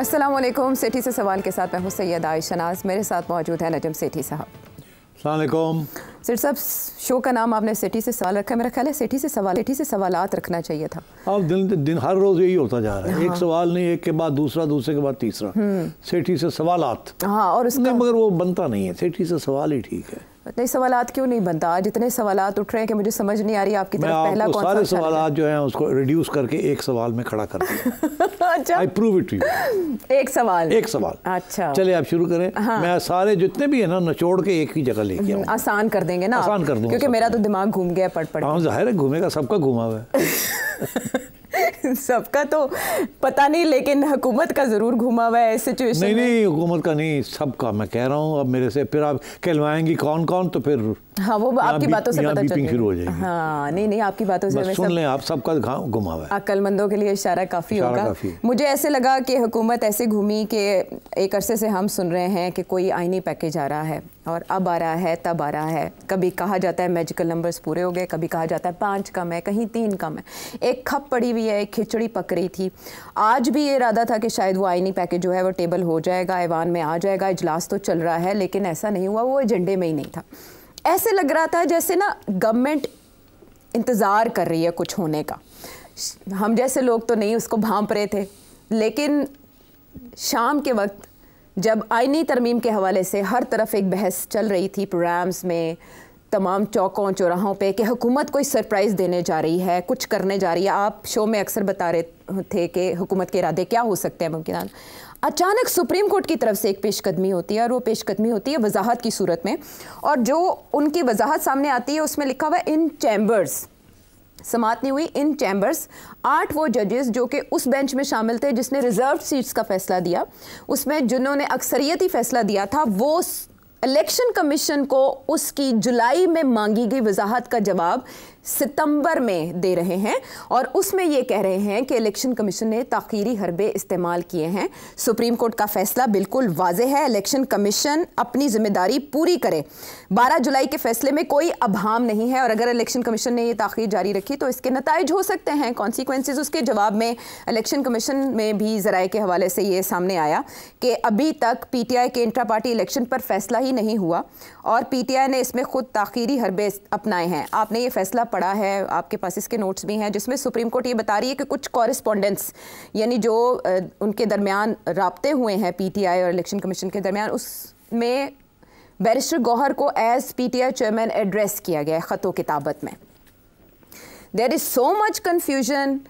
असलम सेठी से सवाल के साथ मैं हूँ सैयद आयशनाज मेरे साथ मौजूद है नजम सेठी साहब अलैक्म सर साहब शो का नाम आपने सेठी से सवाल रखा है मेरा ख्याल है सेठी से सवाल सिटी से सवालात रखना चाहिए था अब दिन दिन हर रोज़ यही होता जा रहा है हाँ। एक सवाल नहीं एक के बाद दूसरा दूसरे के बाद तीसरा हम्म। सेठी से सवालात हाँ और उसका मगर वो बनता नहीं है सेठी से सवाल ही ठीक है इतने सवाल क्यों नहीं बनता आज इतने सवाल उठ रहे हैं कि मुझे समझ नहीं आ रही आपकी तरफ पहला कौन सारे सवाल जो है उसको रिड्यूस करके एक सवाल में खड़ा कर अच्छा आई प्रूव इट यू एक सवाल एक सवाल अच्छा चलिए आप शुरू करें हाँ। मैं सारे जितने भी है ना नचोड़ के एक ही जगह लेके आसान कर देंगे ना आसान कर दूंगा क्योंकि मेरा तो दिमाग घूम गया पट पट हाँ जाहिर है घूमेगा सबका घूमा हुआ है सबका तो पता नहीं लेकिन हुकूमत का ज़रूर घुमा हुआ है सिचुएशन नहीं नहीं हुकूमत का नहीं सबका मैं कह रहा हूँ अब मेरे से फिर आप कहलवाएंगी कौन कौन तो फिर हाँ वो आपकी बातों से पता चल शुरू हो जाएगी हाँ नहीं नहीं आपकी बातों से सुन लें आप सबका घुमा हुआ है अक्लमंदों के लिए इशारा काफ़ी होगा मुझे ऐसे लगा कि हुकूमत ऐसे घूमी कि एक अरसे से हम सुन रहे हैं कि कोई आईनी पैकेज आ रहा है और अब आ रहा है तब आ रहा है कभी कहा जाता है मैजिकल नंबर्स पूरे हो गए कभी कहा जाता है पाँच कम है कहीं तीन कम है एक खप पड़ी हुई है एक खिचड़ी पक रही थी आज भी ये इरादा था कि शायद वो आइनी पैकेज जो है वो टेबल हो जाएगा ऐवान में आ जाएगा इजलास तो चल रहा है लेकिन ऐसा नहीं हुआ वो एजेंडे में ही नहीं था ऐसे लग रहा था जैसे ना गवर्नमेंट इंतज़ार कर रही है कुछ होने का हम जैसे लोग तो नहीं उसको भांप रहे थे लेकिन शाम के वक्त जब आइनी तरमीम के हवाले से हर तरफ एक बहस चल रही थी प्रोग्राम्स में तमाम चौकों चौराहों पे कि हुकूमत कोई सरप्राइज़ देने जा रही है कुछ करने जा रही है आप शो में अक्सर बता रहे थे कि हुकूमत के इरादे क्या हो सकते हैं मुमकिन अचानक सुप्रीम कोर्ट की तरफ से एक पेशकदमी होती है और वो पेशकदमी होती है वजाहत की सूरत में और जो उनकी वजाहत सामने आती है उसमें लिखा हुआ इन चैम्बर्स समात नहीं हुई इन चैम्बर्स आठ वो जजेस जो कि उस बेंच में शामिल थे जिसने रिजर्व सीट्स का फैसला दिया उसमें जिन्होंने अक्सरियती फैसला दिया था वो इलेक्शन कमीशन को उसकी जुलाई में मांगी गई वजाहत का जवाब सितंबर में दे रहे हैं और उसमें ये कह रहे हैं कि इलेक्शन कमीशन ने ताखीरी हरबे इस्तेमाल किए हैं सुप्रीम कोर्ट का फैसला बिल्कुल वाज है इलेक्शन कमीशन अपनी जिम्मेदारी पूरी करे 12 जुलाई के फैसले में कोई अभाम नहीं है और अगर इलेक्शन कमीशन ने ये ताखीर जारी रखी तो इसके नतज हो सकते हैं कॉन्सिक्वेंस उसके जवाब में इलेक्शन कमीशन में भी जराए के हवाले से ये सामने आया कि अभी तक पी टी आई के इंट्रा पार्टी इलेक्शन पर फैसला ही नहीं हुआ और पी टी आई ने इसमें खुद ताखीरी हरबे अपनाए हैं आपने ये फैसला पड़ा है आपके पास इसके नोट्स भी हैं जिसमें सुप्रीम कोर्ट ये बता रही है कि कुछ कॉरेस्पॉन्डेंट्स यानी जो उनके दरमियान रबते हुए हैं पीटीआई और इलेक्शन कमीशन के दरमियान उसमें बैरिस्टर गौहर को एज पीटीआई चेयरमैन एड्रेस किया गया है ख़तों किताबत में there is so much confusion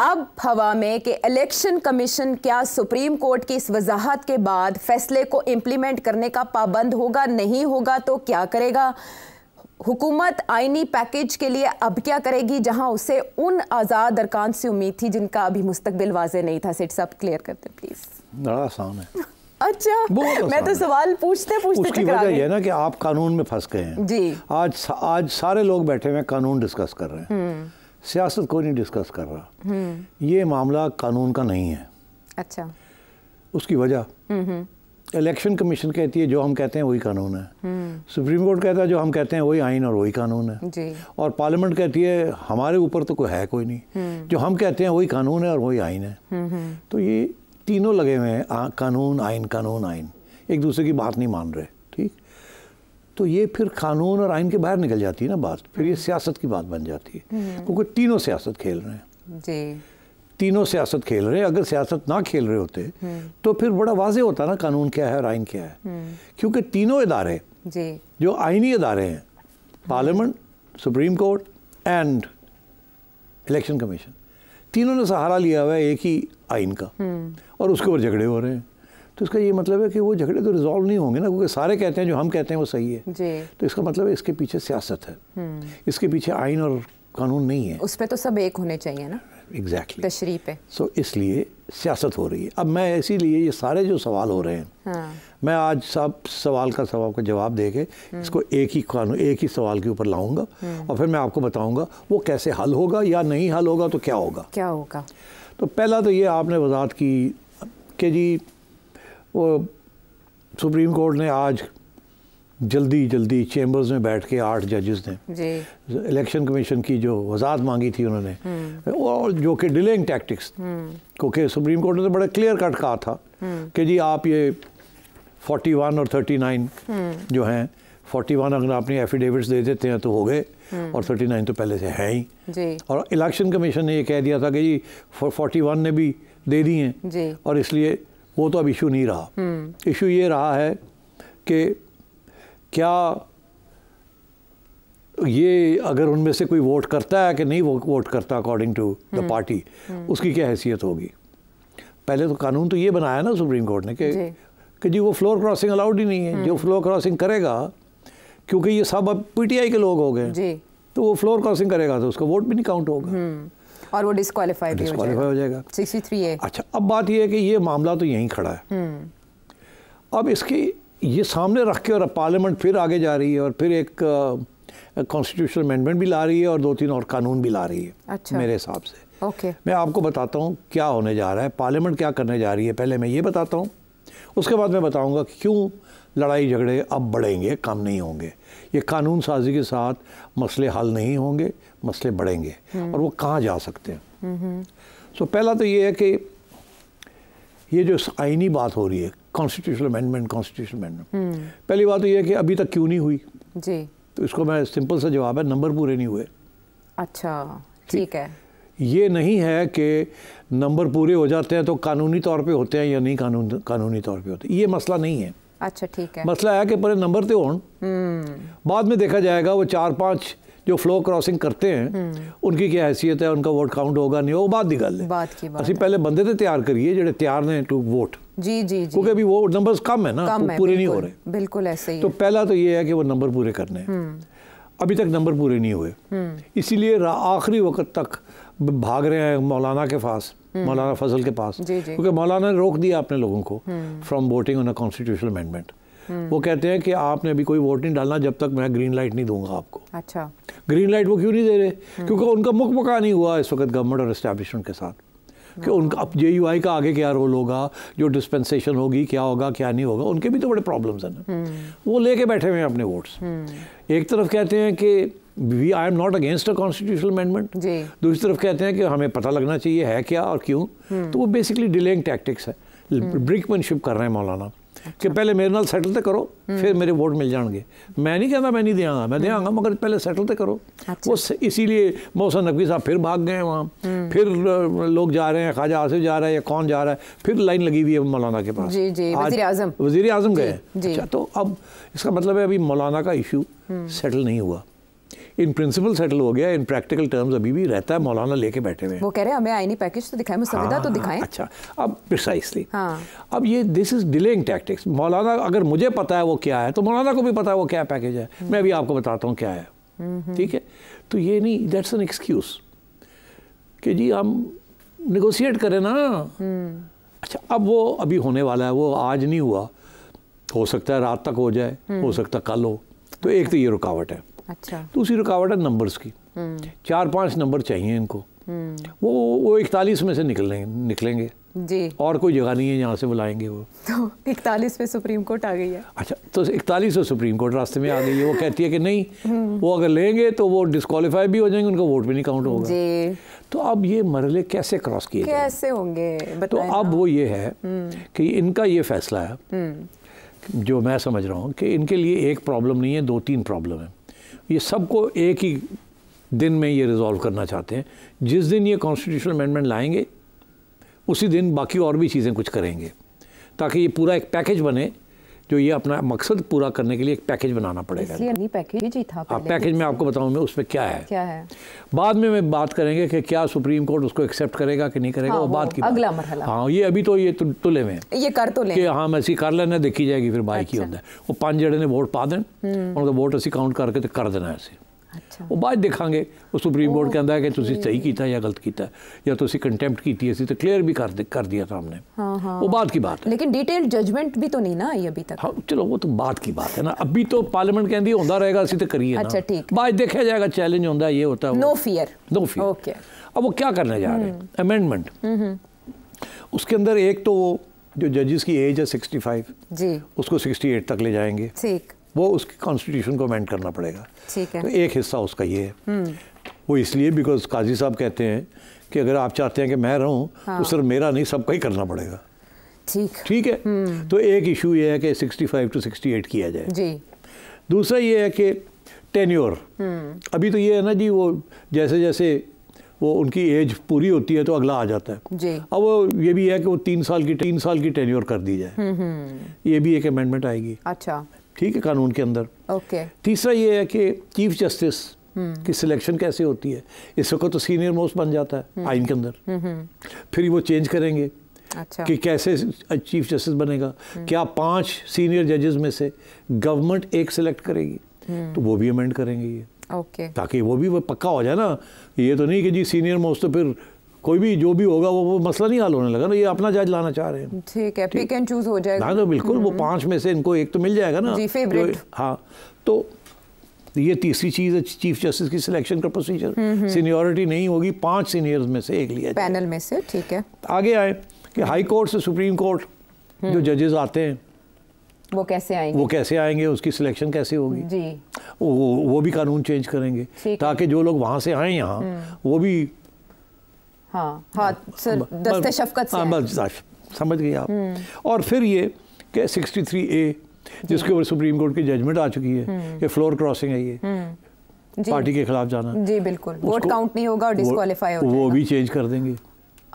अब हवा में कि इलेक्शन कमीशन क्या सुप्रीम कोर्ट की इस वजाहत के बाद फैसले को इम्प्लीमेंट करने का पाबंद होगा नहीं होगा तो क्या करेगा हुकूमत आईनी पैकेज के लिए अब क्या करेगी जहां उसे उन आज़ाद अरकान से उम्मीद थी जिनका अभी मुस्तबिल वाज नहीं था सिट सब क्लियर करते प्लीज़ बड़ा आसान है अच्छा मैं तो सवाल पूछते पूछते उसकी वजह यह ना कि आप कानून में फंस गए हैं जी आज आज सारे लोग बैठे हुए कानून डिस्कस कर रहे हैं हम्म। सियासत को नहीं डिस्कस कर रहा हम्म। ये मामला कानून का नहीं है अच्छा उसकी वजह हम्म, इलेक्शन कमीशन कहती है जो हम कहते हैं वही कानून है हम्म। सुप्रीम कोर्ट कहता है जो हम कहते हैं वही आइन और वही कानून है जी। और पार्लियामेंट कहती है हमारे ऊपर तो कोई है कोई नहीं हम्म। जो हम कहते हैं वही कानून है और वही आइन है हम्म, तो ये तीनों लगे हुए हैं कानून आइन कानून आइन एक दूसरे की बात नहीं मान रहे ठीक तो ये फिर कानून और आइन के बाहर निकल जाती है ना बात फिर ये सियासत की बात बन जाती है क्योंकि तीनों सियासत खेल रहे हैं जी तीनों सियासत खेल रहे हैं अगर सियासत ना खेल रहे होते हम्म। तो फिर बड़ा वाजे होता ना कानून क्या है और आइन क्या है हम्म। क्योंकि तीनों इदारे जो आइनी इदारे हैं parliament supreme court and election commission तीनों ने सहारा लिया हुआ है एक ही आइन का हम्म। और उसके ऊपर झगड़े हो रहे हैं तो इसका ये मतलब है कि वो झगड़े तो रिजॉल्व नहीं होंगे ना क्योंकि सारे कहते हैं जो हम कहते हैं वो सही है जी। तो इसका मतलब है इसके पीछे सियासत है इसके पीछे आइन और कानून नहीं है उस पर तो सब एक होने चाहिए ना एग्जैक्टली exactly. पे सो so, इसलिए सियासत हो रही है अब मैं इसीलिए ये सारे जो सवाल हो रहे हैं हाँ। मैं आज सब सवाल का सवाल का जवाब दे के इसको हम्म। एक ही कानून एक ही सवाल के ऊपर लाऊंगा हम्म। और फिर मैं आपको बताऊंगा वो कैसे हल होगा या नहीं हल होगा तो क्या होगा क्या होगा तो पहला तो ये आपने वजाहत की कि जी वो सुप्रीम कोर्ट ने आज जल्दी जल्दी चैम्बर्स में बैठ के आठ जजेस ने इलेक्शन कमीशन की जो वजात मांगी थी उन्होंने हम्म। और जो कि डिलेइंग टैक्टिक्स हम्म। क्योंकि सुप्रीम कोर्ट ने तो बड़ा क्लियर कट कहा था हम्म। कि जी आप ये 41 और 39 जो हैं 41 अगर आपने एफिडेविट्स दे देते हैं तो हो गए और 39 तो पहले से है ही और इलेक्शन कमीशन ने ये कह दिया था कि जी फोर्टी ने भी दे दिए हैं और इसलिए वो तो अब इशू नहीं रहा इशू ये रहा है कि क्या ये अगर उनमें से कोई वोट करता है कि नहीं वो वोट करता अकॉर्डिंग टू द पार्टी उसकी क्या हैसियत होगी पहले तो कानून तो ये बनाया ना सुप्रीम कोर्ट ने कि कि जी वो फ्लोर क्रॉसिंग अलाउड ही नहीं है जो फ्लोर हम्म। क्रॉसिंग करेगा क्योंकि ये सब अब पीटीआई के लोग हो गए तो वो फ्लोर क्रॉसिंग करेगा तो उसका वोट भी नहीं काउंट होगा हम्म। और वो डिस्कालीफाई डिस्कालीफाई हो जाएगा सिक्सटी थ्री अच्छा अब बात यह है कि ये मामला तो यहीं खड़ा है हम्म। अब इसकी ये सामने रख के और अब पार्लियामेंट फिर आगे जा रही है और फिर एक कॉन्स्टिट्यूशन अमेंडमेंट भी ला रही है और दो तीन और कानून भी ला रही है अच्छा। मेरे हिसाब से ओके मैं आपको बताता हूँ क्या होने जा रहा है पार्लियामेंट क्या करने जा रही है पहले मैं ये बताता हूँ उसके बाद मैं बताऊँगा क्यों लड़ाई झगड़े अब बढ़ेंगे कम नहीं होंगे ये कानून साजी के साथ मसले हल नहीं होंगे मसले बढ़ेंगे हम्म। और वो कहाँ जा सकते हैं सो हम्म, हम्म। तो पहला तो ये है कि ये जो आइनी बात हो रही है कॉन्स्टिट्यूशनल अमेंडमेंट कॉन्स्टिट्यूशन अमेंडमेंट पहली बात तो यह है कि अभी तक क्यों नहीं हुई जी तो इसको मैं सिंपल सा जवाब है नंबर पूरे नहीं हुए अच्छा ठीक है ये नहीं है कि नंबर पूरे हो जाते हैं तो कानूनी तौर पे होते हैं या नहीं कानून कानूनी तौर पे होते हैं ये मसला नहीं है अच्छा ठीक है मसला है कि पहले नंबर तो हो हम्म। बाद में देखा जाएगा वो चार पाँच जो फ्लो क्रॉसिंग करते हैं हम्म। उनकी क्या हैसियत है उनका वोट काउंट होगा नहीं हो बात की गल है पहले बंदे तो तैयार करिए जो तैयार ने टू वोट जी जी जी क्योंकि अभी वो नंबर कम है ना कम है, पूरे नहीं हो रहे बिल्कुल ऐसे ही तो पहला तो ये है कि वो नंबर पूरे करने हैं हम्म। अभी तक नंबर पूरे नहीं हुए हम्म। इसीलिए आखिरी वक्त तक भाग रहे हैं मौलाना के पास मौलाना फजल के पास क्योंकि मौलाना ने रोक दिया अपने लोगों को from voting on a constitutional amendment वो कहते हैं कि आपने अभी कोई वोट नहीं डालना जब तक मैं ग्रीन लाइट नहीं दूंगा आपको अच्छा ग्रीन लाइट वो क्यों नहीं दे रहे क्योंकि उनका मुख मुका नहीं हुआ इस वक्त गवर्नमेंट और इस्टेब्लिशमेंट के साथ कि उनका अब जे का आगे क्या रोल होगा जो डिस्पेंसेशन होगी क्या होगा क्या नहीं होगा उनके भी तो बड़े प्रॉब्लम्स हैं ना वो लेके बैठे हुए हैं अपने वोट्स एक तरफ कहते हैं कि we I am not against a constitutional amendment दूसरी तरफ कहते हैं कि हमें पता लगना चाहिए है क्या और क्यों तो वो बेसिकली डिलेइंग टैक्टिक्स है ब्रिकमैनशिप हम्म। कर रहे हैं मौलाना कि पहले मेरे ਨਾਲ सेटल तो करो फिर मेरे वोट मिल जाएंगे मैं नहीं कहता मैं नहीं ਦੇਵਾਂਗਾ मैं देंगा मगर पहले सेटल तो करो वो अच्छा। इसीलिए मोहसन नकवी साहब फिर भाग गए वहाँ हम्म। फिर लोग जा रहे हैं ख्वाजा आसिफ जा रहा है या कौन जा रहा है फिर लाइन लगी हुई है मौलाना के पास जी जी आजम वजीर आजम गए अच्छा तो अब इसका मतलब है अभी मौलाना का इशू सेटल हम्म। नहीं हुआ इन प्रिंसिपल सेटल हो गया इन प्रैक्टिकल टर्म्स अभी भी रहता है मौलाना लेके बैठे हुए वो कह रहे हैं हमें आईनी पैकेज तो दिखाएं मुस्तविदा तो हाँ, तो दिखाएं अच्छा अब प्रिसाइसली हाँ. अब ये दिस इज डिलेइंग टैक्टिक्स मौलाना अगर मुझे पता है वो क्या है तो मौलाना को भी पता है वो क्या पैकेज है हम्म। मैं अभी आपको बताता हूँ क्या है ठीक है तो ये नहीं दैट्स एन एक्सक्यूज़ कि जी हम निगोसिएट करें ना हम्म। अच्छा अब वो अभी होने वाला है वो आज नहीं हुआ हो सकता है रात तक हो जाए हो हम्म। सकता है कल हो तो एक तो ये रुकावट है अच्छा दूसरी रुकावट है नंबर्स की चार पांच नंबर चाहिए इनको वो वो इकतालीस में से निकलेंगे निकलेंगे जी और कोई जगह नहीं है यहाँ से बुलाएंगे वो तो इकतालीस पे सुप्रीम कोर्ट आ गई है अच्छा तो इकतालीस पे सुप्रीम कोर्ट रास्ते में आ गई है वो कहती है कि नहीं वो अगर लेंगे तो वो डिस्कालीफाई भी हो जाएंगे उनका वोट भी नहीं काउंट होगा जी तो अब ये मरले कैसे क्रॉस किए कैसे होंगे तो अब वो ये है हम्म। कि इनका ये फैसला है हम्म। जो मैं समझ रहा हूँ कि इनके लिए एक प्रॉब्लम नहीं है दो तीन प्रॉब्लम है ये सबको एक ही दिन में ये रिज़ॉल्व करना चाहते हैं जिस दिन ये कॉन्स्टिट्यूशनल अमेंडमेंट लाएंगे उसी दिन बाकी और भी चीज़ें कुछ करेंगे ताकि ये पूरा एक पैकेज बने जो तो ये अपना मकसद पूरा करने के लिए एक पैकेज बनाना पड़ेगा इसलिए पैकेज ही था आप हाँ, पैकेज में आपको बताऊँ मैं उसमें क्या है क्या है बाद में मैं बात करेंगे कि क्या सुप्रीम कोर्ट उसको एक्सेप्ट करेगा कि नहीं करेगा हाँ, वो, बात की अगला मरहला हाँ ये अभी तो ये तुले में ये कर तो ले हाँ मैं कर लेना देखी जाएगी फिर बाई की अच्छा। होता है वो पाँच जड़े ने वोट पा दें हम्म। उनका वोट ऐसी काउंट करके तो कर देना है ਅੱਛਾ ਉਹ ਬਾਅਦ ਦੇਖਾਂਗੇ ਉਹ ਸੁਪਰੀਮ ਕੋਰਟ ਕਹਿੰਦਾ ਹੈ ਕਿ ਤੁਸੀਂ ਸਹੀ ਕੀਤਾ ਜਾਂ ਗਲਤ ਕੀਤਾ ਜਾਂ ਤੁਸੀਂ ਕੰਟੈਂਪਟ ਕੀਤੀ ਅਸੀਂ ਤਾਂ ਕਲੀਅਰ भी कर कर दिया था हमने हाँ, हाँ। वो बाद की बात है लेकिन डिटेल जजमेंट भी तो नहीं ना आई अभी तक हाँ चलो वो तो बाद की बात है ना अभी तो पार्लियामेंट कहती होता रहेगा असं तो करिए अच्छा ठीक बाद देखा जाएगा चैलेंज होता ये होता no fear no fear okay अब वो क्या करने जा रहे हैं अमेंडमेंट हम्म। हम्म, हम्म। उसके अंदर एक तो वो जो जजेस की एज है 65 जी उसको 68 तक ले जाएंगे ठीक वो उसकी कॉन्स्टिट्यूशन को अमेंड करना पड़ेगा ठीक है तो एक हिस्सा उसका ये है हम्म। वो इसलिए बिकॉज काजी साहब कहते हैं कि अगर आप चाहते हैं कि मैं रहूं हाँ। तो सिर्फ मेरा नहीं सबका ही करना पड़ेगा ठीक ठीक है हम्म। तो एक इशू ये है कि 65 टू 68 किया जाए जी दूसरा ये है कि टेन्योर हम्म। अभी तो ये है ना जी वो जैसे जैसे वो उनकी एज पूरी होती है तो अगला आ जाता है जी अब वो ये भी है कि वो तीन साल की तीन साल की टेन्योर कर दी जाए ये भी एक अमेंडमेंट आएगी अच्छा ठीक है कानून के अंदर ओके तीसरा ये है कि चीफ जस्टिस हम्म। की सिलेक्शन कैसे होती है इस वक्त तो सीनियर मोस्ट बन जाता है हम्म। आइन के अंदर हम्म, फिर वो चेंज करेंगे अच्छा। कि कैसे चीफ जस्टिस बनेगा क्या पांच सीनियर जजेस में से गवर्नमेंट एक सिलेक्ट करेगी तो वो भी अमेंड करेंगे ये ओके ताकि वो भी वो पक्का हो जाए ना ये तो नहीं कि जी सीनियर मोस्ट तो फिर कोई भी जो भी होगा वो वो मसला नहीं हल होने लगा ना ये अपना जज लाना चाह रहे हैं ठीक है पिक एंड चूज हो जाएगा ना तो बिल्कुल वो हम्म। पांच में से इनको एक तो मिल जाएगा ना जी फेवरेट तो, हाँ तो ये तीसरी चीज है चीफ जस्टिस की सिलेक्शन का प्रोसीजर हम्म, सीनियोरिटी हम्म। नहीं होगी पांच सीनियर में से एक लिया पैनल में से ठीक है आगे आए कि हाई कोर्ट से सुप्रीम कोर्ट जो जजेस आते हैं वो कैसे आएंगे वो कैसे आएंगे उसकी सिलेक्शन कैसे होगी जी वो वो भी कानून चेंज करेंगे ताकि जो लोग वहाँ से आए यहाँ वो भी हाँ, हाँ, हाँ, समझ गए आप हम्म। और फिर ये सिक्सटी थ्री ए जिसके ऊपर सुप्रीम कोर्ट की जजमेंट आ चुकी है हम्म। कि फ्लोर क्रॉसिंग है ये हम्म। पार्टी के खिलाफ जाना जी बिल्कुल वोट काउंट नहीं होगा और डिस्कालीफाई होगा वो भी चेंज कर देंगे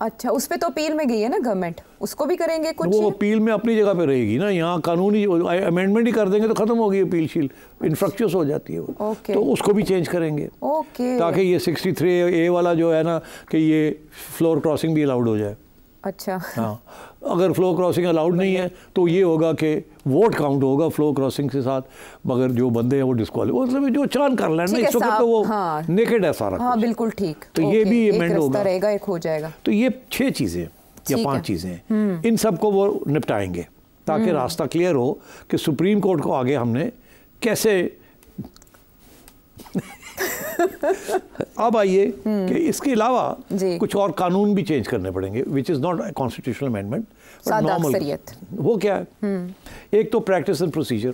अच्छा उस पर तो अपील में गई है ना गवर्नमेंट उसको भी करेंगे कुछ वो अपील में अपनी जगह पे रहेगी ना यहाँ कानूनी अमेंडमेंट ही कर देंगे तो खत्म होगी अपील शील इनफ्रक्चुअस हो जाती है वो ओके। तो उसको भी चेंज करेंगे ओके ताकि ये 63 ए वाला जो है ना कि ये फ्लोर क्रॉसिंग भी अलाउड हो जाए अच्छा हाँ अगर फ्लो क्रॉसिंग अलाउड नहीं है तो ये होगा कि वोट काउंट होगा फ्लो क्रॉसिंग के साथ मगर जो बंदे हैं वो डिस्कालीफाई मतलब जो चांद कर लेना इस वक्त तो वो हाँ, नेकेड है सारा हाँ, बिल्कुल ठीक तो ये भी इमेंड होगा रहेगा एक हो जाएगा तो ये छः चीज़ें या पाँच चीज़ें हम्म। इन सबको वो निपटाएंगे ताकि हम्म। रास्ता क्लियर हो कि सुप्रीम कोर्ट को आगे हमने कैसे अब आइए हम्म। कि इसके अलावा कुछ और कानून भी चेंज करने पड़ेंगे which is not constitutional amendment normal वो क्या है हम्म। एक तो प्रैक्टिस एंड प्रोसीजर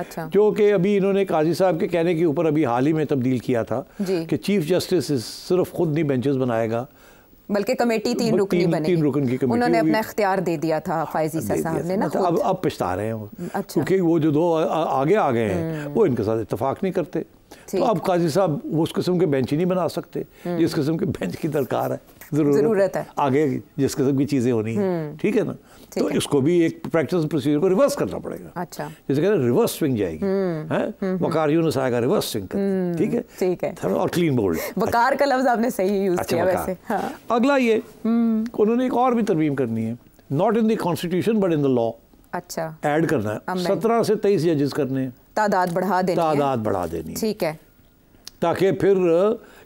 अच्छा जो कि अभी इन्होंने काजी साहब के कहने के ऊपर अभी हाल ही में तब्दील किया था कि चीफ जस्टिस सिर्फ खुद नहीं बेंचेस बनाएगा बल्कि कमेटी तीन रुकनी तीन, तीन रुकन की कमेटी उन्होंने अपना अख्तियार दे दिया था हाँ, फायजी साहब ने ना मतलब अब अब पछता रहे हैं वो अच्छा। क्योंकि वो जो दो आ, आ, आगे आ गए हैं हम्म। वो इनके साथ इतफाक नहीं करते तो आप काजी साहब उस किस्म के बेंच ही नहीं बना सकते हम्म। जिस किस्म के बेंच की दरकार है ज़रूरत, है आगे जिस किस्म की चीज़ें होनी है हम्म। ठीक है ना तो इसको भी एक प्रैक्टिस प्रोसीजर को रिवर्स करना पड़ेगा अच्छा जैसे कह रहे रिवर्स स्विंग जाएगी हम्म, है वकार यूनस आएगा रिवर्स स्विंग कर ठीक है ठीक है और क्लीन बोल्ड वकार का लफ्ज़ आपने सही यूज़ अच्छा, किया वैसे हाँ। अगला ये उन्होंने एक और भी तरमीम करनी है not in the constitution but in the law अच्छा ऐड करना है सत्रह से तेईस जजेस करने हैं तादाद बढ़ा देनी तादाद बढ़ा देनी ठीक है ताकि फिर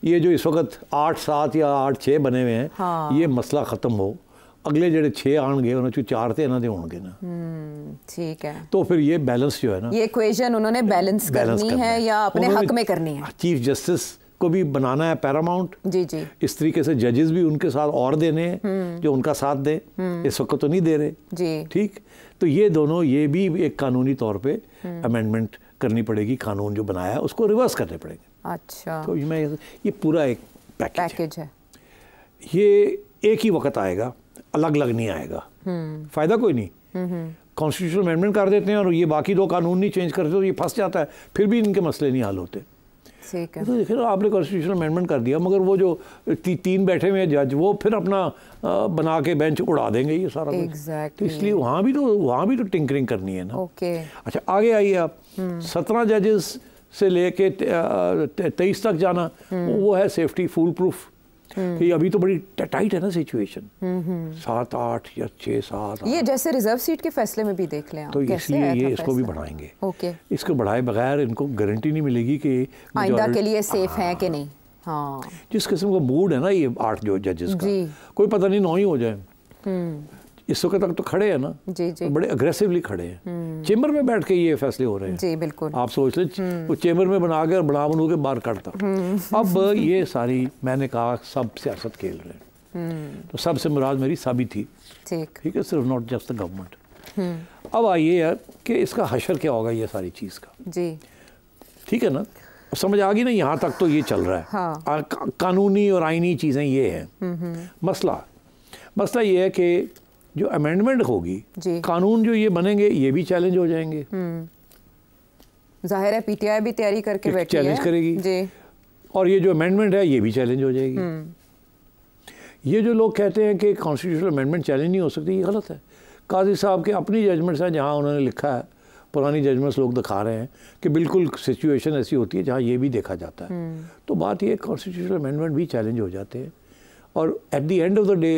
ये जो इस वक्त आठ सात या आठ छः बने हुए हैं हाँ। ये मसला ख़त्म हो अगले ਜਿਹੜੇ 6 ਆਣਗੇ ਉਹਨਾਂ ਚੋਂ ਚਾਰ ਤੇ ਇਹਨਾਂ ਦੇ ਹੋਣਗੇ ਨਾ ਹਮ ਠੀਕ ਹੈ ਤਾਂ ਫਿਰ ਇਹ ਬੈਲੈਂਸ ਜੋ ਹੈ बैलेंस ਇਹ ਇਕੁਏਸ਼ਨ ਉਹਨਾਂ ਨੇ ਬੈਲੈਂਸ ਕਰਨੀ में करनी है चीफ जस्टिस को भी बनाना है पैरामाउंट जी जी इस तरीके से जजेस भी उनके साथ और देने हैं हम्म। जो उनका साथ दें हम्म। इस वक्त तो नहीं दे रहे जी ठीक तो ये दोनों ये भी एक कानूनी तौर पे अमेंडमेंट करनी पड़ेगी कानून जो बनाया है उसको रिवर्स करने पड़ेंगे अच्छा तो मैं ये पूरा एक पैकेज, पैकेज है।, है ये एक ही वक्त आएगा अलग अलग नहीं आएगा हम्म। फ़ायदा कोई नहीं कॉन्स्टिट्यूशन हम्म, हम्म। अमेंडमेंट कर देते हैं और ये बाकी दो कानून नहीं चेंज करते तो ये फंस जाता है फिर भी इनके मसले नहीं हल होते ठीक तो देखिए ना आपने कॉन्स्टिट्यूशन अमेंडमेंट कर दिया मगर वो जो ती, तीन बैठे हुए जज वो फिर अपना आ, बना के बेंच उड़ा देंगे ये सारा तो exactly. तो इसलिए वहाँ भी तो वहाँ भी तो टिंकरिंग करनी है ना ओके okay. अच्छा आगे आइए आप हम्म। सत्रह जजेस से लेके तेईस तक जाना हम्म। वो है सेफ्टी फूल प्रूफ हम्म। कि अभी तो बड़ी टाइट है ना सिचुएशन हम्म, हम्म। सात आठ या छह सात ये जैसे रिजर्व सीट के फैसले में भी देख लें तो इसलिए ये इसको भी बढ़ाएंगे ओके इसको बढ़ाए बगैर इनको गारंटी नहीं मिलेगी कि आइंदा के लिए सेफ है कि हाँ। नहीं हाँ जिस किस्म का मूड है ना ये आठ जो जजेस का कोई पता नहीं नौ ही हो जाए इस वक्त तक तो खड़े हैं ना जी जी बड़े अग्रेसिवली खड़े हैं चेंबर हम्म। में बैठ के ये फैसले हो रहे हैं जी बिल्कुल आप सोच लें हम्म। वो चेंबर में बना के और बना बनू के बाहर काटता हम्म। अब ये सारी मैंने कहा सब सियासत खेल रहे हैं तो सबसे मुराद मेरी साबित थी ठीक है सिर्फ नॉट जस्ट द गवर्नमेंट अब आइए यार कि इसका हशर क्या होगा ये सारी चीज़ का जी ठीक है ना समझ आ गई ना यहाँ तक तो ये चल रहा है हाँ। कानूनी और आइनी चीज़ें ये हैं मसला मसला ये है कि जो अमेंडमेंट होगी कानून जो ये बनेंगे ये भी चैलेंज हो जाएंगे हम्म। जाहिर है पीटीआई भी तैयारी करके बैठी चैलेंज करेगी जी और ये जो अमेंडमेंट है ये भी चैलेंज हो जाएगी हम्म। ये जो लोग कहते हैं कि कॉन्स्टिट्यूशनल अमेंडमेंट चैलेंज नहीं हो सकती ये गलत है काजी साहब के अपनी जजमेंट्स हैं जहाँ उन्होंने लिखा है पुरानी जजमेंट्स लोग दिखा रहे हैं कि बिल्कुल सिचुएशन ऐसी होती है जहाँ ये भी देखा जाता है हम्म। तो बात यह कॉन्स्टिट्यूशनल अमेंडमेंट भी चैलेंज हो जाते हैं और at the end of the day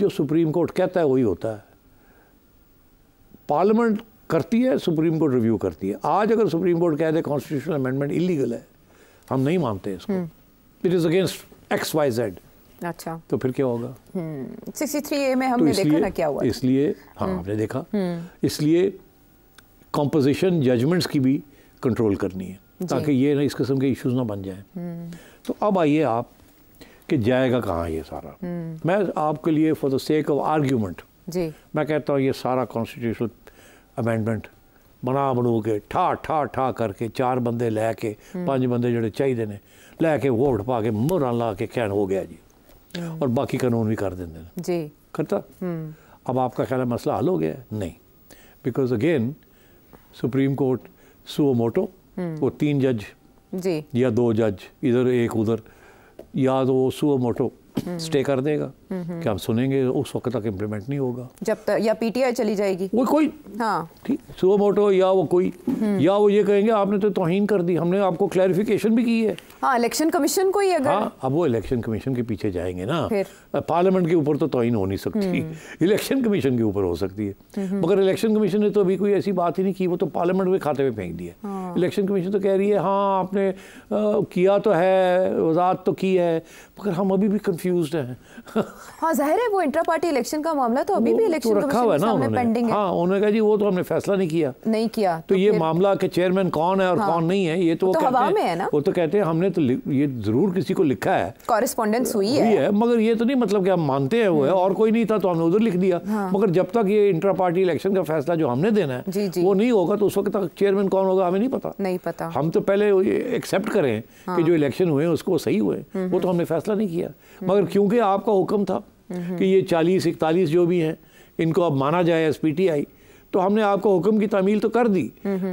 जो सुप्रीम कोर्ट कहता है वही होता है पार्लियामेंट करती है सुप्रीम कोर्ट रिव्यू करती है आज अगर सुप्रीम कोर्ट कह दे कॉन्स्टिट्यूशनल अमेंडमेंट इलीगल है हम नहीं मानते इसको it is against X Y Z अच्छा तो फिर क्या होगा ए हम्म। में तो हमने तो देखा ना क्या हुआ इसलिए हाँ हम्म। हमने देखा हम्म। इसलिए कॉम्पोजिशन जजमेंट्स की भी कंट्रोल करनी है ताकि ये ना इस किस्म के इश्यूज ना बन जाए तो अब आइए आप कि जाएगा कहाँ ये सारा हम्म। मैं आपके लिए for the sake of argument मैं कहता हूँ ये सारा कॉन्स्टिट्यूशनल अमेंडमेंट बना बनो के ठा ठा ठा करके चार बंदे लैके हम्म। पांच बंदे ਬੰਦੇ चाहिए ने लैके वोट पा के ਪਾ ला के ਲਾ हो गया जी हम्म। और बाकी कानून भी कर देंगे जी करता अब आपका ख्याल है मसला हल हो गया नहीं because again supreme court suo motu वो तीन जज जी या दो जज इधर एक उधर या तो वो सुबह मोटो स्टे हम्म। कर देगा कि आप सुनेंगे उस वक्त तक इम्प्लीमेंट नहीं होगा जब तक या पीटीआई चली जाएगी वो कोई हाँ ठीक मोटो या वो कोई हम्म। या वो ये कहेंगे आपने तो तोहिन कर दी हमने आपको क्लैरिफिकेशन भी की है हाँ इलेक्शन कमीशन को ही अगर हाँ अब वो इलेक्शन कमीशन के पीछे जाएंगे ना पार्लियामेंट के ऊपर तो तोहिन हो नहीं सकती इलेक्शन हम्म। कमीशन के ऊपर हो सकती है मगर इलेक्शन कमीशन ने तो अभी कोई ऐसी बात ही नहीं की वो तो पार्लियामेंट में खाते में फेंक दिया इलेक्शन हाँ। कमीशन तो कह रही है हाँ आपने किया तो है वजात तो की है मगर हम अभी भी कंफ्यूज हैं हाँ जाहिर है वो इंटर पार्टी इलेक्शन का मामला तो अभी भी इलेक्शन तो रखा हुआ है ना उन्होंने हाँ उन्होंने कहा जी वो तो हमने फैसला नहीं किया नहीं किया तो, तो ये मामला के चेयरमैन कौन है और हाँ। कौन नहीं है ये तो, तो हवा में है ना वो तो कहते हैं हमने तो ये जरूर किसी को लिखा है कॉरेस्पॉन्डेंस हुई है मगर ये तो नहीं मतलब कि हम मानते हैं वो है हम्म। और कोई नहीं था तो हमने उधर लिख दिया हाँ। मगर जब तक ये इंटर पार्टी इलेक्शन का फैसला जो हमने देना है वो नहीं होगा तो उस वक्त तक चेयरमैन कौन होगा हमें नहीं पता नहीं पता हम तो पहले एक्सेप्ट करें कि हाँ। जो इलेक्शन हुए उसको सही हुए हम्म, वो तो हम्म। हमने फैसला नहीं किया मगर क्योंकि आपका हुक्म कि ये चालीस इकतालीस जो भी हैं इनको अब माना जाए एस पी टी आई तो हमने आपको हुक्म की तमील तो कर दी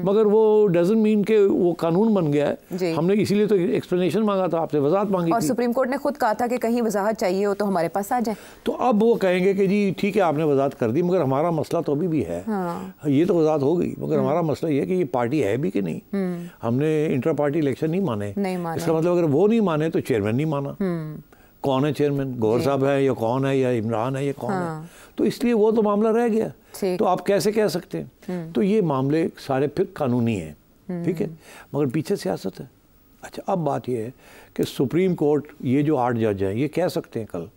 मगर वो डजन मीन के वो कानून बन गया है हमने इसीलिए तो एक्सप्लेनेशन मांगा था आपसे वजाहत मांगी और सुप्रीम कोर्ट ने खुद कहा था कि कहीं वजाहत चाहिए हो तो हमारे पास आ जाए तो अब वो कहेंगे कि जी ठीक है आपने वजाहत कर दी मगर हमारा मसला तो अभी भी है हाँ। ये तो वजाहत हो गई मगर हाँ। हमारा मसला ये है कि ये पार्टी है भी कि नहीं हम्म। हमने इंटर पार्टी इलेक्शन नहीं माने इसका मतलब अगर वो नहीं माने तो चेयरमैन नहीं माना हम्म। कौन है चेयरमैन गौर साहब है या कौन है या इमरान है या कौन हाँ। है तो इसलिए वो तो मामला रह गया तो आप कैसे कह सकते हैं हम्म। तो ये मामले सारे फिर कानूनी हैं हम्म। ठीक है मगर पीछे सियासत है अच्छा अब बात यह है कि सुप्रीम कोर्ट ये जो आठ जज हैं ये कह सकते हैं कल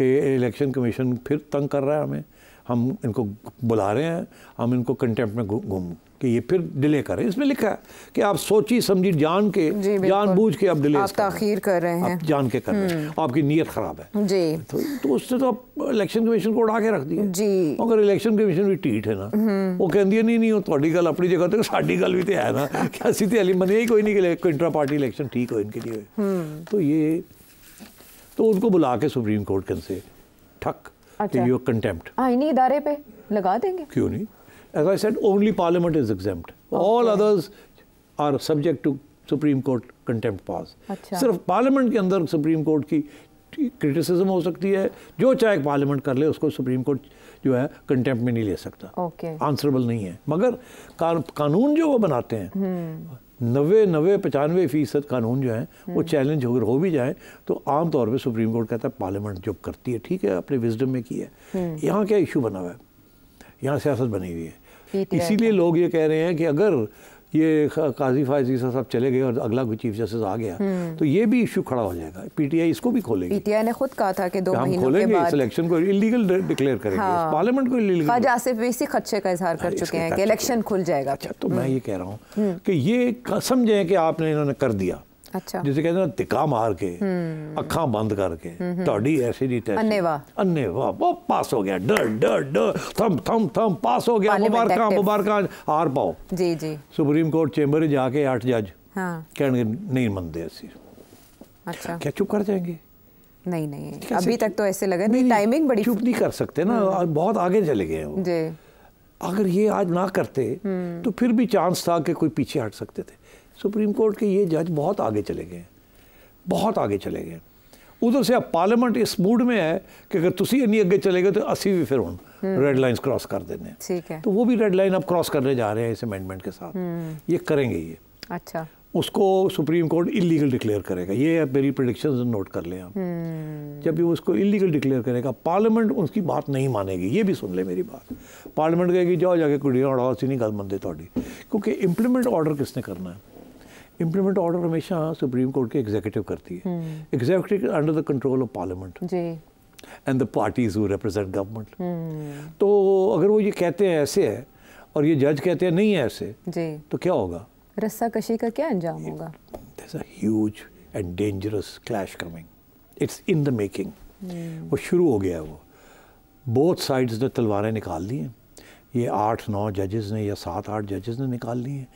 कि इलेक्शन कमीशन फिर तंग कर रहा है हमें हम इनको बुला रहे हैं हम इनको कंटेम्प्ट में घूम कि ये फिर डिले करें इसमें लिखा है कि आप सोची समझी जान के जान बूझ के आप डिले आप ताखीर कर रहे हैं आप जान के कर रहे हैं हम्म। आपकी नीयत ख़राब है जी तो, तो उससे तो आप इलेक्शन कमीशन को उड़ा के रख दिए जी मगर इलेक्शन कमीशन भी टीट है ना हम्म। वो कह दिया नहीं नहीं ਉਹ गल अपनी जगह तो साड़ी गल भी तो है ना ਨਾ ਕਿ ਅਸੀਂ ਤੇ ਹਲੀ ਮੰਨੇ ਹੀ ਕੋਈ ਨਹੀਂ ਕਿ ਕੋਈ ਇੰਟਰਾ ਪਾਰਟੀ ਇਲੈਕਸ਼ਨ ਠੀਕ लिए हम्म। तो ये तो उनको बुला के सुप्रीम कोर्ट के ठक अच्छा। यो कंटेम्प्ट आईनी इदारे पे लगा देंगे क्यों नहीं As I said, only Parliament is exempt. Okay. All others are subject to supreme court contempt पास अच्छा। सिर्फ पार्लियामेंट के अंदर सुप्रीम कोर्ट की क्रिटिसिज्म हो सकती है जो चाहे पार्लियामेंट कर ले उसको सुप्रीम कोर्ट जो है कंटेम्प्ट में नहीं ले सकता आंसरेबल okay. नहीं है मगर का, कानून जो वो बनाते हैं नवे नवे पचानवे फीसद कानून जो है वो चैलेंज hmm. अगर हो भी जाए तो आम तौर पे सुप्रीम कोर्ट कहता है पार्लियामेंट जो करती है ठीक है अपने विजडम में की है hmm. यहाँ क्या इशू बना हुआ है यहाँ सियासत बनी हुई है इसीलिए लोग ये कह रहे हैं कि अगर ये काजी फायजी साहब चले गए और अगला कोई चीफ जस्टिस आ गया हम्म। तो ये भी इशू खड़ा हो जाएगा पीटीआई इसको भी खोलेगी पीटीआई ने खुद कहा था कि दो महीने के बाद इलेक्शन को इलीगल डिक्लेयर करेंगे हाँ। पार्लियामेंट को इलीगल खाज आसिफ भी इसी खदशे का इजहार कर हाँ, चुके हैं कि इलेक्शन खुल जाएगा अच्छा तो मैं हम्म। ये कह रहा हूँ हम्म। कि ये समझें कि आपने इन्होंने कर दिया जिसे मार के अखा बंद करके आठ जज हाँ नहीं मनते जाएंगे तो ऐसे लगा नहीं टाइमिंग बड़ी चुप नहीं कर सकते ना बहुत आगे चले गए अगर ये आज ना करते तो फिर भी चांस था कि कोई पीछे हट सकते थे सुप्रीम कोर्ट के ये जज बहुत आगे चले गए बहुत आगे चले गए उधर से अब पार्लियामेंट इस मूड में है कि अगर तुम नहीं अगे चले गए तो असी भी फिर हम रेड लाइंस क्रॉस कर देने तो वो भी रेड लाइन अब क्रॉस करने जा रहे हैं इस अमेंडमेंट के साथ हम्म। ये करेंगे ये अच्छा उसको सुप्रीम कोर्ट इलीगल डिक्लेयर करेगा ये मेरी प्रडिक्शन नोट कर लें आप हम्म। जब भी उसको इलीगल डिक्लेयर करेगा पार्लियामेंट उसकी बात नहीं मानेगी ये भी सुन ले मेरी बात पार्लियामेंट कहेगी जाओ जाके कुछ उड़ाओ सी नहीं गल मनते दे क्योंकि इंप्लीमेंट ऑर्डर किसने करना है इम्प्लीमेंट ऑर्डर हमेशा सुप्रीम कोर्ट के एग्जीक्यूटिव करती है executive under the control of parliament and the parties who represent government तो अगर वो ये कहते हैं ऐसे है और ये जज कहते हैं नहीं है ऐसे तो क्या होगा रस्सा कशी का क्या अंजाम होगा huge and dangerous clash coming it's in the making वो शुरू हो गया है वो बोथ साइड्स ने तलवारें निकाल दी हैं ये आठ नौ जजेस ने या सात आठ जजेस ने निकाल ली हैं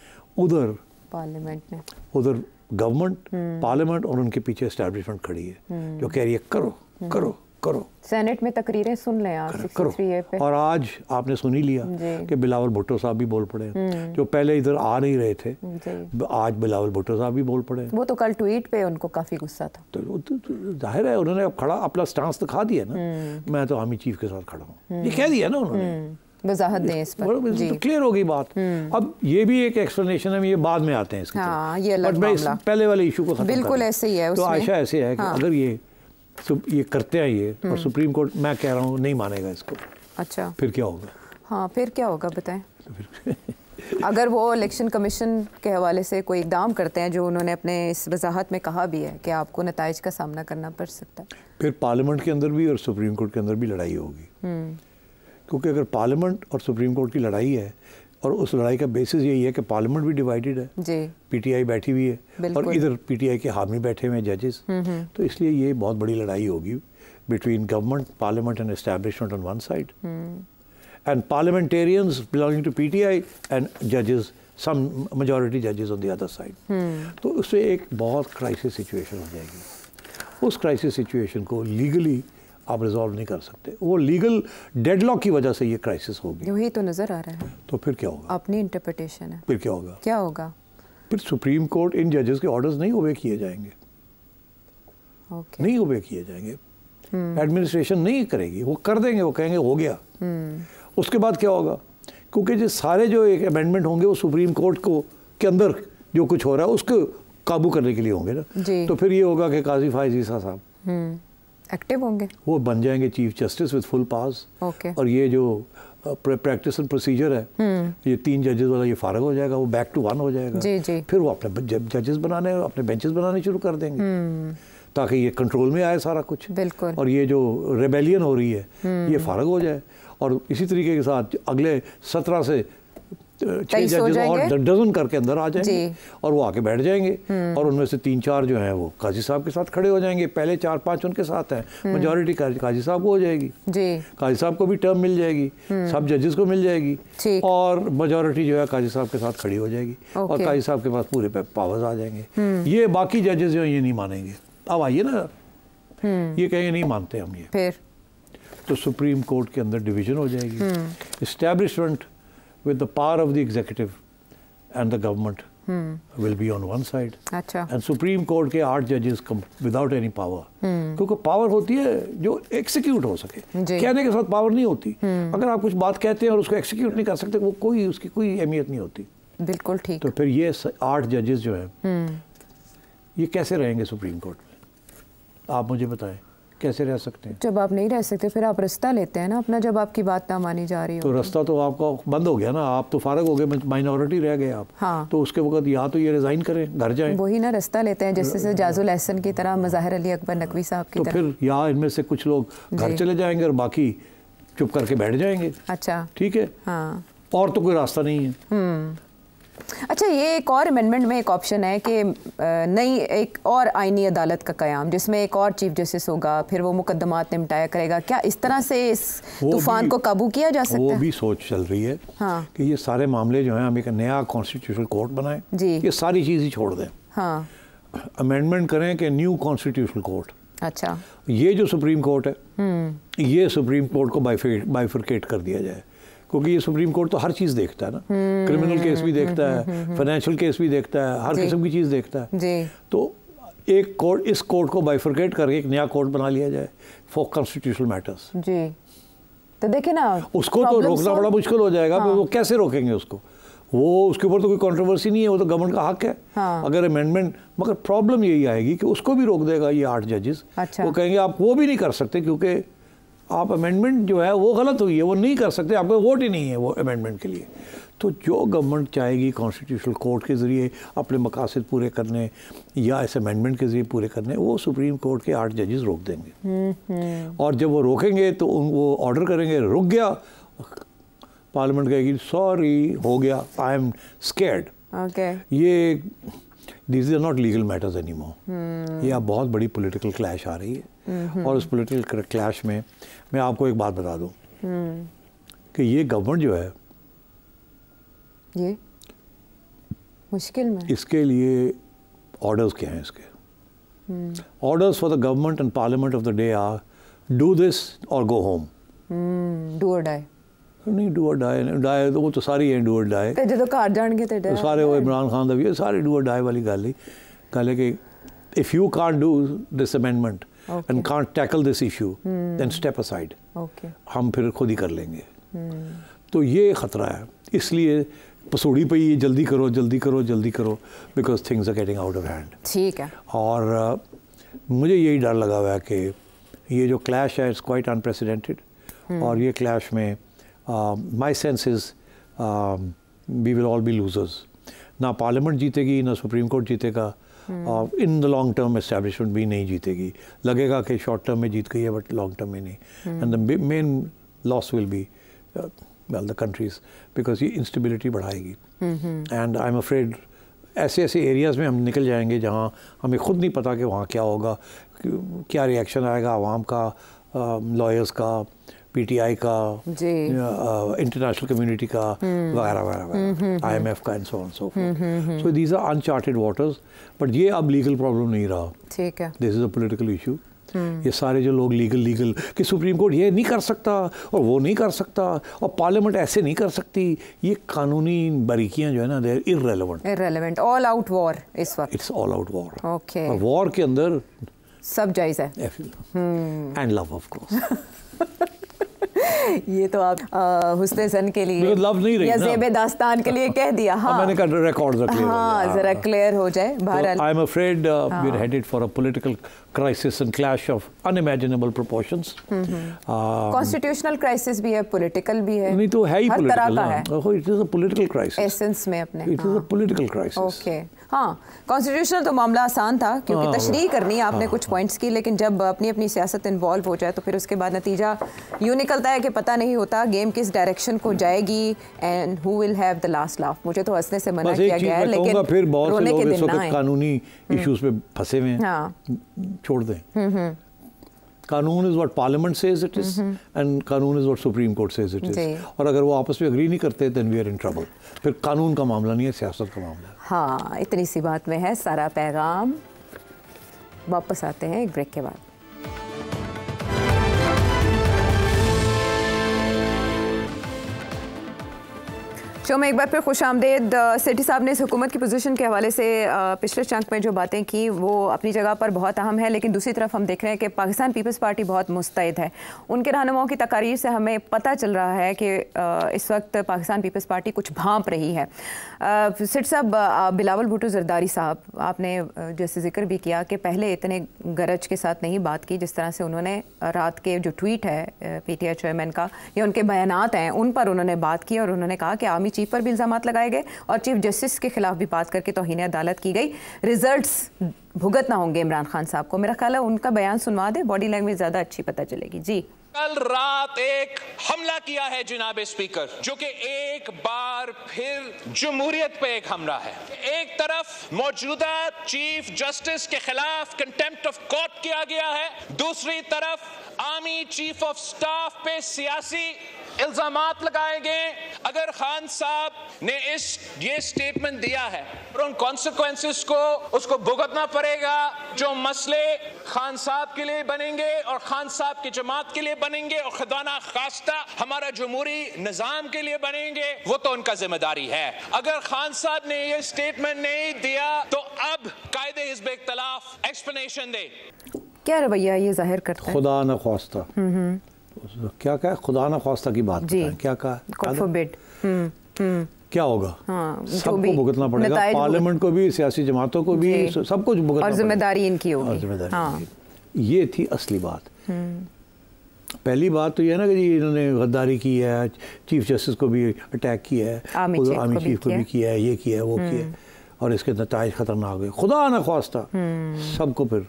उधर पार्लियामेंट में उधर गवर्नमेंट पार्लियामेंट और उनके पीछे एस्टेब्लिशमेंट खड़ी है हम्म। जो कह रही है करो हम्म। करो करो सेनेट में तकरीरें सुन लें आप करो पे। और आज आपने सुन ही लिया कि बिलावल भुट्टो साहब भी बोल पड़े हम्म। जो पहले इधर आ नहीं रहे थे आज बिलावल भुट्टो साहब भी बोल पड़े वो तो कल ट्वीट पे उनको काफ़ी गुस्सा था तो, तो, तो जाहिर है उन्होंने अब खड़ा अपना स्टांस दिखा दिया ना मैं तो हामी चीफ के साथ खड़ा हूँ ये कह दिया ना उन्होंने वजाहत दें इस पर जी तो क्लियर हो गई बात हम्म। अब ये भी एक एक्सप्लेनेशन है ये बाद में आते हैं इसके हाँ, ये बट मैं इस पहले वाले इशू को बिल्कुल ऐसे ही है तो आशा ऐसे है कि हाँ। अगर ये ये करते हैं ये और हम्म। सुप्रीम कोर्ट मैं कह रहा हूँ नहीं मानेगा इसको अच्छा फिर क्या होगा हाँ फिर क्या होगा बताएं तो अगर वो इलेक्शन कमीशन के हवाले से कोई इकदाम करते हैं जो उन्होंने अपने इस वजाहत में कहा भी है कि आपको नतज का सामना करना पड़ सकता है फिर पार्लियामेंट के अंदर भी और सुप्रीम कोर्ट के अंदर भी लड़ाई होगी हम्म। क्योंकि अगर पार्लियामेंट और सुप्रीम कोर्ट की लड़ाई है और उस लड़ाई का बेसिस यही है कि पार्लियामेंट भी डिवाइडेड है टी पीटीआई बैठी हुई है और इधर पीटीआई के हामी बैठे हुए हैं जजेस हम्म, हम्म। तो इसलिए ये बहुत बड़ी लड़ाई होगी between government parliament and establishment on one side and parliamentarians belonging to PTI and जजेस सम मेजोरिटी जजेस ऑन द अदर साइड तो उससे एक बहुत क्राइसिस सिचुएशन हो जाएगी उस क्राइसिस सिचुएशन को लीगली आप रिजॉल्व नहीं कर सकते वो लीगल डेडलॉक की वजह से ये क्राइसिस होगी वही तो नज़र आ रहा है तो फिर क्या होगा अपनी इंटरप्रिटेशन है फिर क्या होगा क्या होगा फिर सुप्रीम कोर्ट इन जजेस के ऑर्डर्स नहीं ओबे किए जाएंगे okay. नहीं ओबे किए जाएंगे एडमिनिस्ट्रेशन hmm. नहीं करेगी वो कर देंगे वो कहेंगे हो गया hmm. उसके बाद क्या होगा क्योंकि जो सारे जो एक अमेंडमेंट होंगे वो सुप्रीम कोर्ट को के अंदर जो कुछ हो रहा है उसको काबू करने के लिए होंगे ना तो फिर ये होगा कि काजी फायजीसा साहब hmm. एक्टिव होंगे वो बन जाएंगे chief justice with full powers okay और ये जो प्रैक्टिस एंड प्रोसीजर है हम्म। ये तीन जजेस वाला ये फारग हो जाएगा वो बैक टू वन हो जाएगा जी जी फिर वो अपने जजेस बनाने अपने बेंचेस बनाने शुरू कर देंगे हम्म। ताकि ये कंट्रोल में आए सारा कुछ बिल्कुल और ये जो रेबेलियन हो रही है हम्म। ये फारग हो जाए और इसी तरीके के साथ अगले सत्रह से और डजन करके अंदर आ जाएंगे और वो आके बैठ जाएंगे हम्म। और उनमें से तीन चार जो हैं वो काजी साहब के साथ खड़े हो जाएंगे पहले चार पाँच उनके साथ हैं मेजोरिटी हम्म। काजी साहब को हो जाएगी काजी साहब को भी टर्म मिल जाएगी हम्म। सब जजेस को मिल जाएगी और मेजोरिटी जो है काजी साहब के साथ खड़ी हो जाएगी और काजी साहब के पास पूरे पावर्स आ जाएंगे ये बाकी जजेस जो ये नहीं मानेंगे अब आइए ना ये कहेंगे नहीं मानते हम ये तो सुप्रीम कोर्ट के अंदर डिवीजन हो जाएगी establishment with the power of the executive and the government hmm. will be on one side. Achha. And Supreme Court ke आठ judges come without any power. Hmm. क्योंकि power hoti hai jo execute ho sake kehne ke sath power nahi hoti hmm. agar aap kuch baat kehte hain aur usko execute nahi kar sakte wo koi uski koi ahmiyat nahi hoti bilkul theek to phir ye ये judges jo जो hmm. ये कैसे रहेंगे supreme court में आप मुझे बताएं कैसे रह सकते हैं जब आप नहीं रह सकते फिर आप रास्ता लेते हैं ना अपना जब आपकी बात ना मानी जा रही हो तो, तो। रास्ता तो आपका बंद हो गया ना आप तो फारग हो गए माइनॉरिटी रह गए आप हाँ तो उसके वक्त या तो ये रिजाइन करें घर जाए वही ना रास्ता लेते हैं जैसे जाजुल एहसन की तरह मज़ाहिर अली अकबर नकवी साहब की तो फिर या इनमें से कुछ लोग घर चले जाएंगे और बाकी चुप करके बैठ जाएंगे अच्छा ठीक है हाँ और तो कोई रास्ता नहीं है हम्म। अच्छा ये एक और अमेंडमेंट में एक ऑप्शन है कि नई एक और आइनी अदालत का कयाम जिसमें एक और चीफ जस्टिस होगा फिर वो मुकदमात निपटाया करेगा क्या इस तरह से इस तूफान को काबू किया जा सकता है वो भी सोच चल रही है हाँ। कि ये सारे मामले जो हैं हम एक नया कॉन्स्टिट्यूशनल कोर्ट बनाएं जी ये सारी चीज़ ही छोड़ दें हाँ अमेंडमेंट करें कि न्यू कॉन्स्टिट्यूशनल कोर्ट अच्छा ये जो सुप्रीम कोर्ट है हम्म। ये सुप्रीम कोर्ट को बाइफिकेट कर दिया जाए क्योंकि ये सुप्रीम कोर्ट तो हर चीज़ देखता है ना क्रिमिनल केस भी देखता है फाइनेंशियल केस भी देखता है हर किस्म की चीज़ देखता है तो एक कोर्ट इस कोर्ट को बाइफर्केट करके एक नया कोर्ट बना लिया जाए फॉर कॉन्स्टिट्यूशनल मैटर्स जी तो देखिए ना उसको तो रोकना बड़ा मुश्किल हो जाएगा हाँ। वो कैसे रोकेंगे उसको वो उसके ऊपर तो कोई कंट्रोवर्सी नहीं है वो तो गवर्नमेंट का हक है हाँ। अगर अमेंडमेंट मगर प्रॉब्लम यही आएगी कि उसको भी रोक देगा ये आठ जजेस अच्छा। वो कहेंगे आप वो भी नहीं कर सकते क्योंकि आप अमेंडमेंट जो है वो गलत हुई है वो नहीं कर सकते आपके वोट ही नहीं है वो अमेंडमेंट के लिए तो जो गवर्नमेंट चाहेगी कॉन्स्टिट्यूशनल कोर्ट के ज़रिए अपने मकासद पूरे करने या इस अमेंडमेंट के ज़रिए पूरे करने वो सुप्रीम कोर्ट के आठ जजेस रोक देंगे और जब वो रोकेंगे तो उन वो ऑर्डर करेंगे रुक गया पार्लियामेंट कहेगी सॉरी हो गया आई एम स्केर्ड ये this is not legal matters any more ये अब बहुत बड़ी पोलिटिकल क्लैश आ रही है और उस पोलिटिकल क्लैश में मैं आपको एक बात बता दूं हम्म। कि ये गवर्नमेंट जो है ये मुश्किल में इसके लिए ऑर्डर्स क्या हैं इसके orders for the government and parliament of the day are do this or go home do or die ਨਹੀਂ ਡੂਆ ਡਾਈ ਡਾਈ ਉਹ ਤਾਂ ਸਾਰੀ ਐ ਡੂਆ ਡਾਈ ਤੇ ਜਦੋਂ ਘਰ ਜਾਣਗੇ ਤੇ ਡਾਈ ਸਾਰੇ ਉਹ ਇਮਰਾਨ ਖਾਨ ਦਾ ਵੀ ਸਾਰੇ ਡੂਆ ਡਾਈ ਵਾਲੀ ਗੱਲ ਹੀ ਗੱਲ ਹੈ ਕਿ if you can't do this amendment and can't tackle this issue then step aside हम फिर खुद ही कर लेंगे hmm. तो ये ख़तरा है इसलिए पसोड़ी पे ये जल्दी करो जल्दी करो जल्दी करो because things are getting out of hand ठीक है और uh, मुझे यही डर लगा हुआ है कि ये जो क्लैश है इट्स क्वाइट अनप्रेसिडेंटेड और ये क्लैश में my sense is we will all be losers ना पार्लियामेंट जीतेगी ना सुप्रीम कोर्ट जीतेगा और in the long term establishment भी नहीं जीतेगी लगेगा कि शॉर्ट टर्म में जीत गई है बट लॉन्ग टर्म में नहीं and the main loss will be well the countries because ये इंस्टेबिलिटी बढ़ाएगी एंड आई एम अफ्रेड ऐसे ऐसे एरियाज़ में हम निकल जाएंगे जहाँ हमें खुद नहीं पता कि वहाँ क्या होगा क्या रिएक्शन आएगा आवाम का लॉयर्स uh, का पीटीआई का इंटरनेशनल कम्युनिटी का हम्म। वगैरह वगैरह आई एम एफ का and so so so these are uncharted waters but ये अब लीगल प्रॉब्लम नहीं रहा ठीक है this is a political issue ये सारे जो लोग लीगल लीगल कि सुप्रीम कोर्ट ये नहीं कर सकता और वो नहीं कर सकता और पार्लियामेंट ऐसे नहीं कर सकती ये कानूनी बारीकियां जो है ना they're irrelevant irrelevant all out war इस वक्त it's all out war okay और वॉर के अंदर सब जायज है एंड लव ऑफ कोर्स ये तो आप हुसन सन के लिए लव नहीं रही या जेब दास्तान के लिए कह दिया हाँ मैंने कहा रिकॉर्ड हाँ। रख लिया हाँ जरा क्लियर हो जाए Bharat I am afraid we are headed for a political crisis and clash of unimaginable proportions constitutional crisis भी है पॉलिटिकल भी है नहीं तो है ही political it is a political crisis essence में अपने it is a political crisis okay हाँ कॉन्स्टिट्यूशनल तो मामला आसान था क्योंकि हाँ, हाँ। तशरी करनी आपने हाँ, कुछ पॉइंट्स की लेकिन जब अपनी अपनी सियासत इन्वॉल्व हो जाए तो फिर उसके बाद नतीजा यूँ निकलता है कि पता नहीं होता गेम किस डायरेक्शन को जाएगी and who will have the last laugh मुझे तो हंसने से मना किया गया है लेकिन फिर बहुत से लोग इस कानूनी इश्यूज हम्म। पे फंसे हुए हैं हाँ। छोड़ दें हम्म, हम्म। कानून is what parliament says it is and कानून is what supreme court says it is और अगर वो आपस में अग्री नहीं करते than we are in trouble फिर कानून का मामला नहीं है सियासत का मामला है हाँ इतनी सी बात में है सारा पैगाम वापस आते हैं एक ब्रेक के बाद चलो मैं एक बार फिर खुश आमदेद सेठी साहब ने इस हुकूमत की पोजीशन के हवाले से पिछले चंक में जो बातें की वो अपनी जगह पर बहुत अहम है लेकिन दूसरी तरफ हम देख रहे हैं कि पाकिस्तान पीपल्स पार्टी बहुत मुस्तैद है उनके रहनुमाओं की तकारीर से हमें पता चल रहा है कि इस वक्त पाकिस्तान पीपल्स पार्टी कुछ भाँप रही है सेठ साहब बिलावल भुटो जरदारी साहब आपने जैसे जिक्र भी किया कि पहले इतने गरज के साथ नहीं बात की जिस तरह से उन्होंने रात के जो ट्वीट है पी टी चेयरमैन का या उनके बयान हैं उन पर उन्होंने बात की और उन्होंने कहा कि आर्मी चीफ पर भी इल्ज़ाम लगाए गए और चीफ जस्टिस के खिलाफ भी बात करके तोहन अदालत की गई रिजल्ट्स भुगतना होंगे इमरान खान साहब को मेरा ख्याल है उनका बयान सुनवा दे बॉडी लैंग्वेज ज़्यादा अच्छी पता चलेगी जी कल रात एक हमला किया है जनाब स्पीकर जो कि एक बार फिर जमहूरियत पे एक हमला है एक तरफ मौजूदा चीफ जस्टिस के खिलाफ कंटेम्प्ट ऑफ कोर्ट किया गया है दूसरी तरफ आर्मी चीफ ऑफ स्टाफ पे सियासी इल्जाम लगाएंगे अगर खान साहब ने इस ये स्टेटमेंट दिया है और उन कॉन्सिक्वेंस को उसको भुगतना पड़ेगा जो मसले खान साहब के लिए बनेंगे और खान साहब की जमात के लिए बनेंगे और खदाना खास्ता हमारा जमहूरी निज़ाम के लिए बनेंगे वो तो उनका जिम्मेदारी है अगर खान साहब ने ये स्टेटमेंट नहीं दिया तो अब कायदे हिजब इख्तलाफ एक्सप्लेनेशन दे क्या रवैया ये जाहिर करता है खुदा न खास्ता हम्म, हम्म। क्या कहा खुदा ना खास्ता की बात क्या कहा हम्म, हम्म। क्या होगा हाँ, सबको भुगतना पड़ेगा पार्लियामेंट को भी सियासी जमातों को भी सब कुछ भुगतना और जिम्मेदारी इनकी होगी जिम्मेदारी हाँ। ये थी असली बात हम्म। पहली बात तो यह ना कि इन्होंने गद्दारी की है चीफ जस्टिस को भी अटैक किया है आर्मी चीफ, को, चीफ को भी किया है ये किया है वो किया है और इसके नतज खतरनाक हुए खुदा ना खास्ता सबको फिर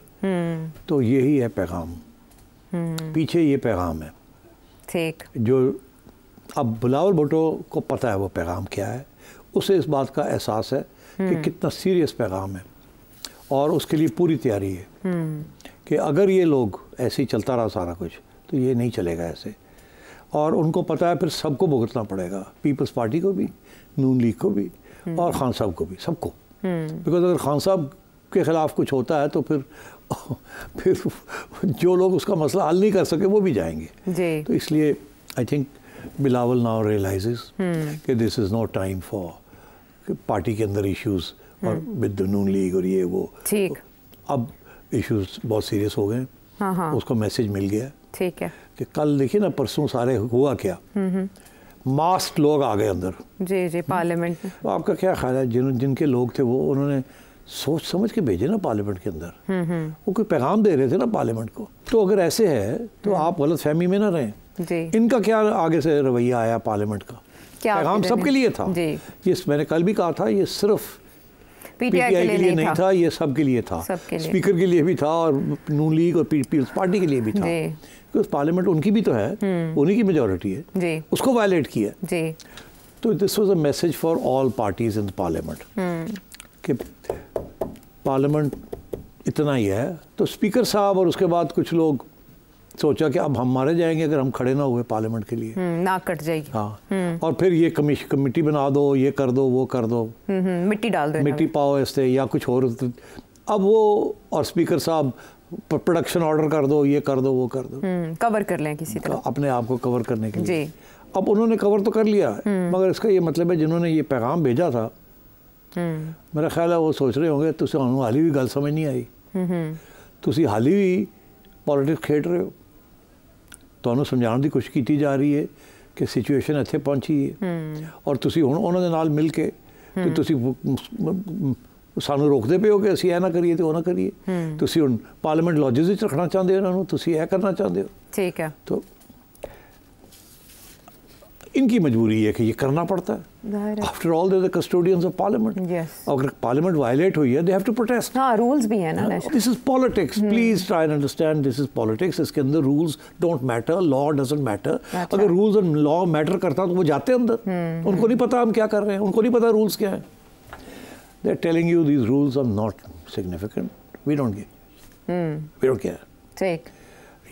तो यही है पैगाम पीछे ये पैगाम है ठीक जो अब बिलावल भुटो को पता है वो पैगाम क्या है उसे इस बात का एहसास है कि हम्म। कितना सीरियस पैगाम है और उसके लिए पूरी तैयारी है हम्म। कि अगर ये लोग ऐसे ही चलता रहा सारा कुछ तो ये नहीं चलेगा ऐसे और उनको पता है फिर सबको भुगतना पड़ेगा पीपल्स पार्टी को भी नून लीग को भी हम्म। और खान साहब को भी सबको बिकॉज अगर खान साहब के ख़िलाफ़ कुछ होता है तो फिर फिर जो लोग उसका मसला हल नहीं कर सके वो भी जाएंगे तो इसलिए I think Bilawal now realise कि this is no time for party के अंदर इश्यूज और विद नून लीग और ये वो ठीक अब इश्यूज बहुत सीरियस हो गए हाँ, हाँ। उसको मैसेज मिल गया ठीक है कि कल देखिए ना परसों सारे हुआ क्या मास्क हम्म, हम्म। लोग आ गए अंदर जी जी पार्लियामेंट तो आपका क्या ख्याल है जिन जिनके लोग थे वो उन्होंने सोच समझ के भेजे ना पार्लियामेंट के अंदर हम्म, हम्म। वो कोई पैगाम दे रहे थे ना पार्लियामेंट को तो अगर ऐसे है तो हम्म। आप गलत फहमी में ना रहें जी। इनका क्या आगे से रवैया आया पार्लियामेंट का पैगाम सबके लिए था ये मैंने कल भी कहा था ये सिर्फ पीटीआई के, के लिए नहीं था ये सबके लिए था स्पीकर के लिए भी था और नून लीग और पीपल्स पार्टी के लिए भी था क्योंकि पार्लियामेंट उनकी भी तो है उन्हीं की मेजोरिटी है उसको वायलेट किया तो this was a message for all parties in parliament कि पार्लियामेंट इतना ही है तो स्पीकर साहब और उसके बाद कुछ लोग सोचा कि अब हम मारे जाएंगे अगर हम खड़े ना हुए पार्लियामेंट के लिए हम्म, ना कट जाएगी हाँ हम्म। और फिर ये कमिश कमेटी बना दो ये कर दो वो कर दो हम्म, मिट्टी डाल दो मिट्टी पाओ ऐसे या कुछ और अब वो और स्पीकर साहब प्रोडक्शन ऑर्डर कर दो ये कर दो वो कर दो कवर कर लें किसी तरह तो अपने आप को कवर करने के लिए अब उन्होंने कवर तो कर लिया मगर इसका ये मतलब है जिन्होंने ये पैगाम भेजा था ਮੇਰਾ ਖਿਆਲ ਹੈ ਉਹ ਸੋਚ ਰਹੇ ਹੋਗੇ ਤੁਸੀਂ ਤੁਹਾਨੂੰ ਹਾਲੀ ਵੀ ਗੱਲ ਸਮਝ ਨਹੀਂ ਆਈ ਤੁਸੀਂ ਹਾਲੀ ਵੀ ਪੋਲਿਟਿਕਸ ਖੇਡ ਰਹੇ ਹੋ ਤੁਹਾਨੂੰ ਸਮਝਾਉਣ ਦੀ ਕੋਸ਼ਿਸ਼ ਕੀਤੀ ਜਾ ਰਹੀ ਹੈ ਕਿ ਸਿਚੁਏਸ਼ਨ ਇੱਥੇ ਪਹੁੰਚੀ ਹੈ ਔਰ ਤੁਸੀਂ ਹੁਣ ਉਹਨਾਂ ਦੇ ਨਾਲ ਮਿਲ ਕੇ ਕਿ ਤੁਸੀਂ ਸਾਨੂੰ ਰੋਕਦੇ ਹੋ ਕਿ ਅਸੀਂ ਇਹ ਨਾ ਕਰੀਏ ਤੇ ਉਹ ਨਾ ਕਰੀਏ ਤੁਸੀਂ ਹੁਣ ਪਾਰਲੀਮੈਂਟ ਲੌਜੀਸ ਵਿੱਚ ਰੱਖਣਾ ਚਾਹੁੰਦੇ ਹੋ ਉਹਨਾਂ ਨੂੰ ਤੁਸੀਂ ਇਹ ਕਰਨਾ ਚਾਹੁੰਦੇ ਹੋ ਠੀਕ ਹੈ ਤਾਂ इनकी मजबूरी है कि ये करना पड़ता है after all they custodians of parliament अगर पार्लियामेंट वायलेट हुई है दे हैव टू प्रोटेस्ट हाँ रूल्स भी हैं ना this is politics please try and understand this is politics इसके अंदर rules don't matter law doesn't matter अगर रूल्स एंड लॉ मैटर करता तो वो जाते अंदर hmm, hmm. उनको नहीं पता हम क्या कर रहे हैं उनको नहीं पता रूल्स क्या है they are telling you these rules are not significant we don't give we don't care ठीक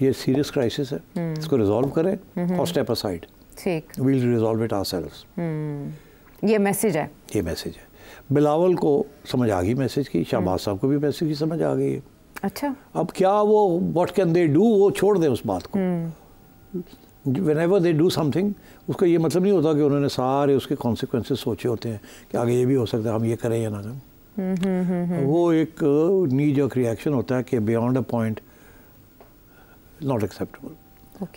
ये सीरियस क्राइसिस है hmm. इसको रिजॉल्व करें hmm, hmm. और स्टेप असाइड ठीक we'll resolve it ourselves ये मैसेज है ये मैसेज है बिलावल को समझ आ गई मैसेज की शाहबाज हम्म। साहब को भी मैसेज की समझ आ गई है अच्छा अब क्या वो वॉट कैन दे डू वो छोड़ दें उस बात को whenever they do something उसका ये मतलब नहीं होता कि उन्होंने सारे उसके कॉन्सिक्वेंस सोचे होते हैं कि आगे ये भी हो सकता है हम ये करें या ना करें हम्म, हम्म, वो एक नीज रिएक्शन होता है कि beyond a point not acceptable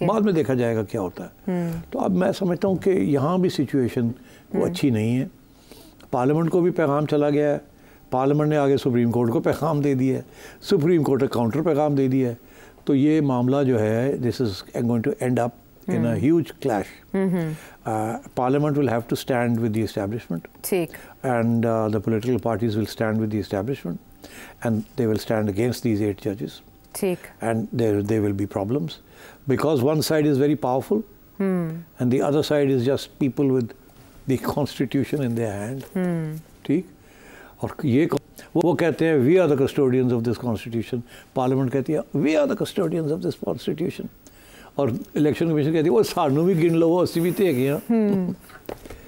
बाद में देखा जाएगा क्या होता है हम्म। तो अब मैं समझता हूँ कि यहाँ भी सिचुएशन वो हम्म। अच्छी नहीं है पार्लियामेंट को भी पैगाम चला गया है पार्लियामेंट ने आगे सुप्रीम कोर्ट को पैगाम दे दिया है सुप्रीम कोर्ट का काउंटर पैगाम दे दिया है तो ये मामला जो है this is going to end up in a clash parliament will have to stand with the establishment and the political parties will stand with the establishment and they will stand against these eight जजेस ठीक and there they will be problems because one side is very powerful hmm. and the other side is just people with the constitution in their hand hmm. ठीक और ये वो वो कहते हैं we are the custodians of this constitution parliament कहती है we are the custodians of this constitution और इलेक्शन कमीशन कहती है वो सानू भी गिन लो वो असि भी तो है hmm.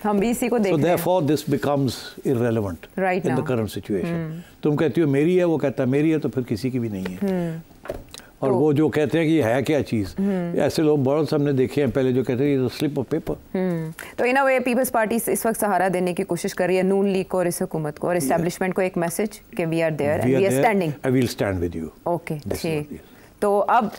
हम भी इसी को देख therefore this becomes irrelevant in the current situation तुम कहती हो मेरी है वो कहता है मेरी है तो फिर किसी की भी नहीं है hmm. और तो वो जो कहते हैं कि है क्या चीज़ हम्म। ऐसे लोग बहुत हमने देखे हैं पहले जो कहते हैं ये तो स्लिप ऑफ पेपर तो इन वे पीपल्स पार्टी इस वक्त सहारा देने की कोशिश कर रही है नून लीग को और इस हुकूमत को और एस्टेब्लिशमेंट को एक मैसेज कि we are there and we are standing I will stand with you okay ठीक तो अब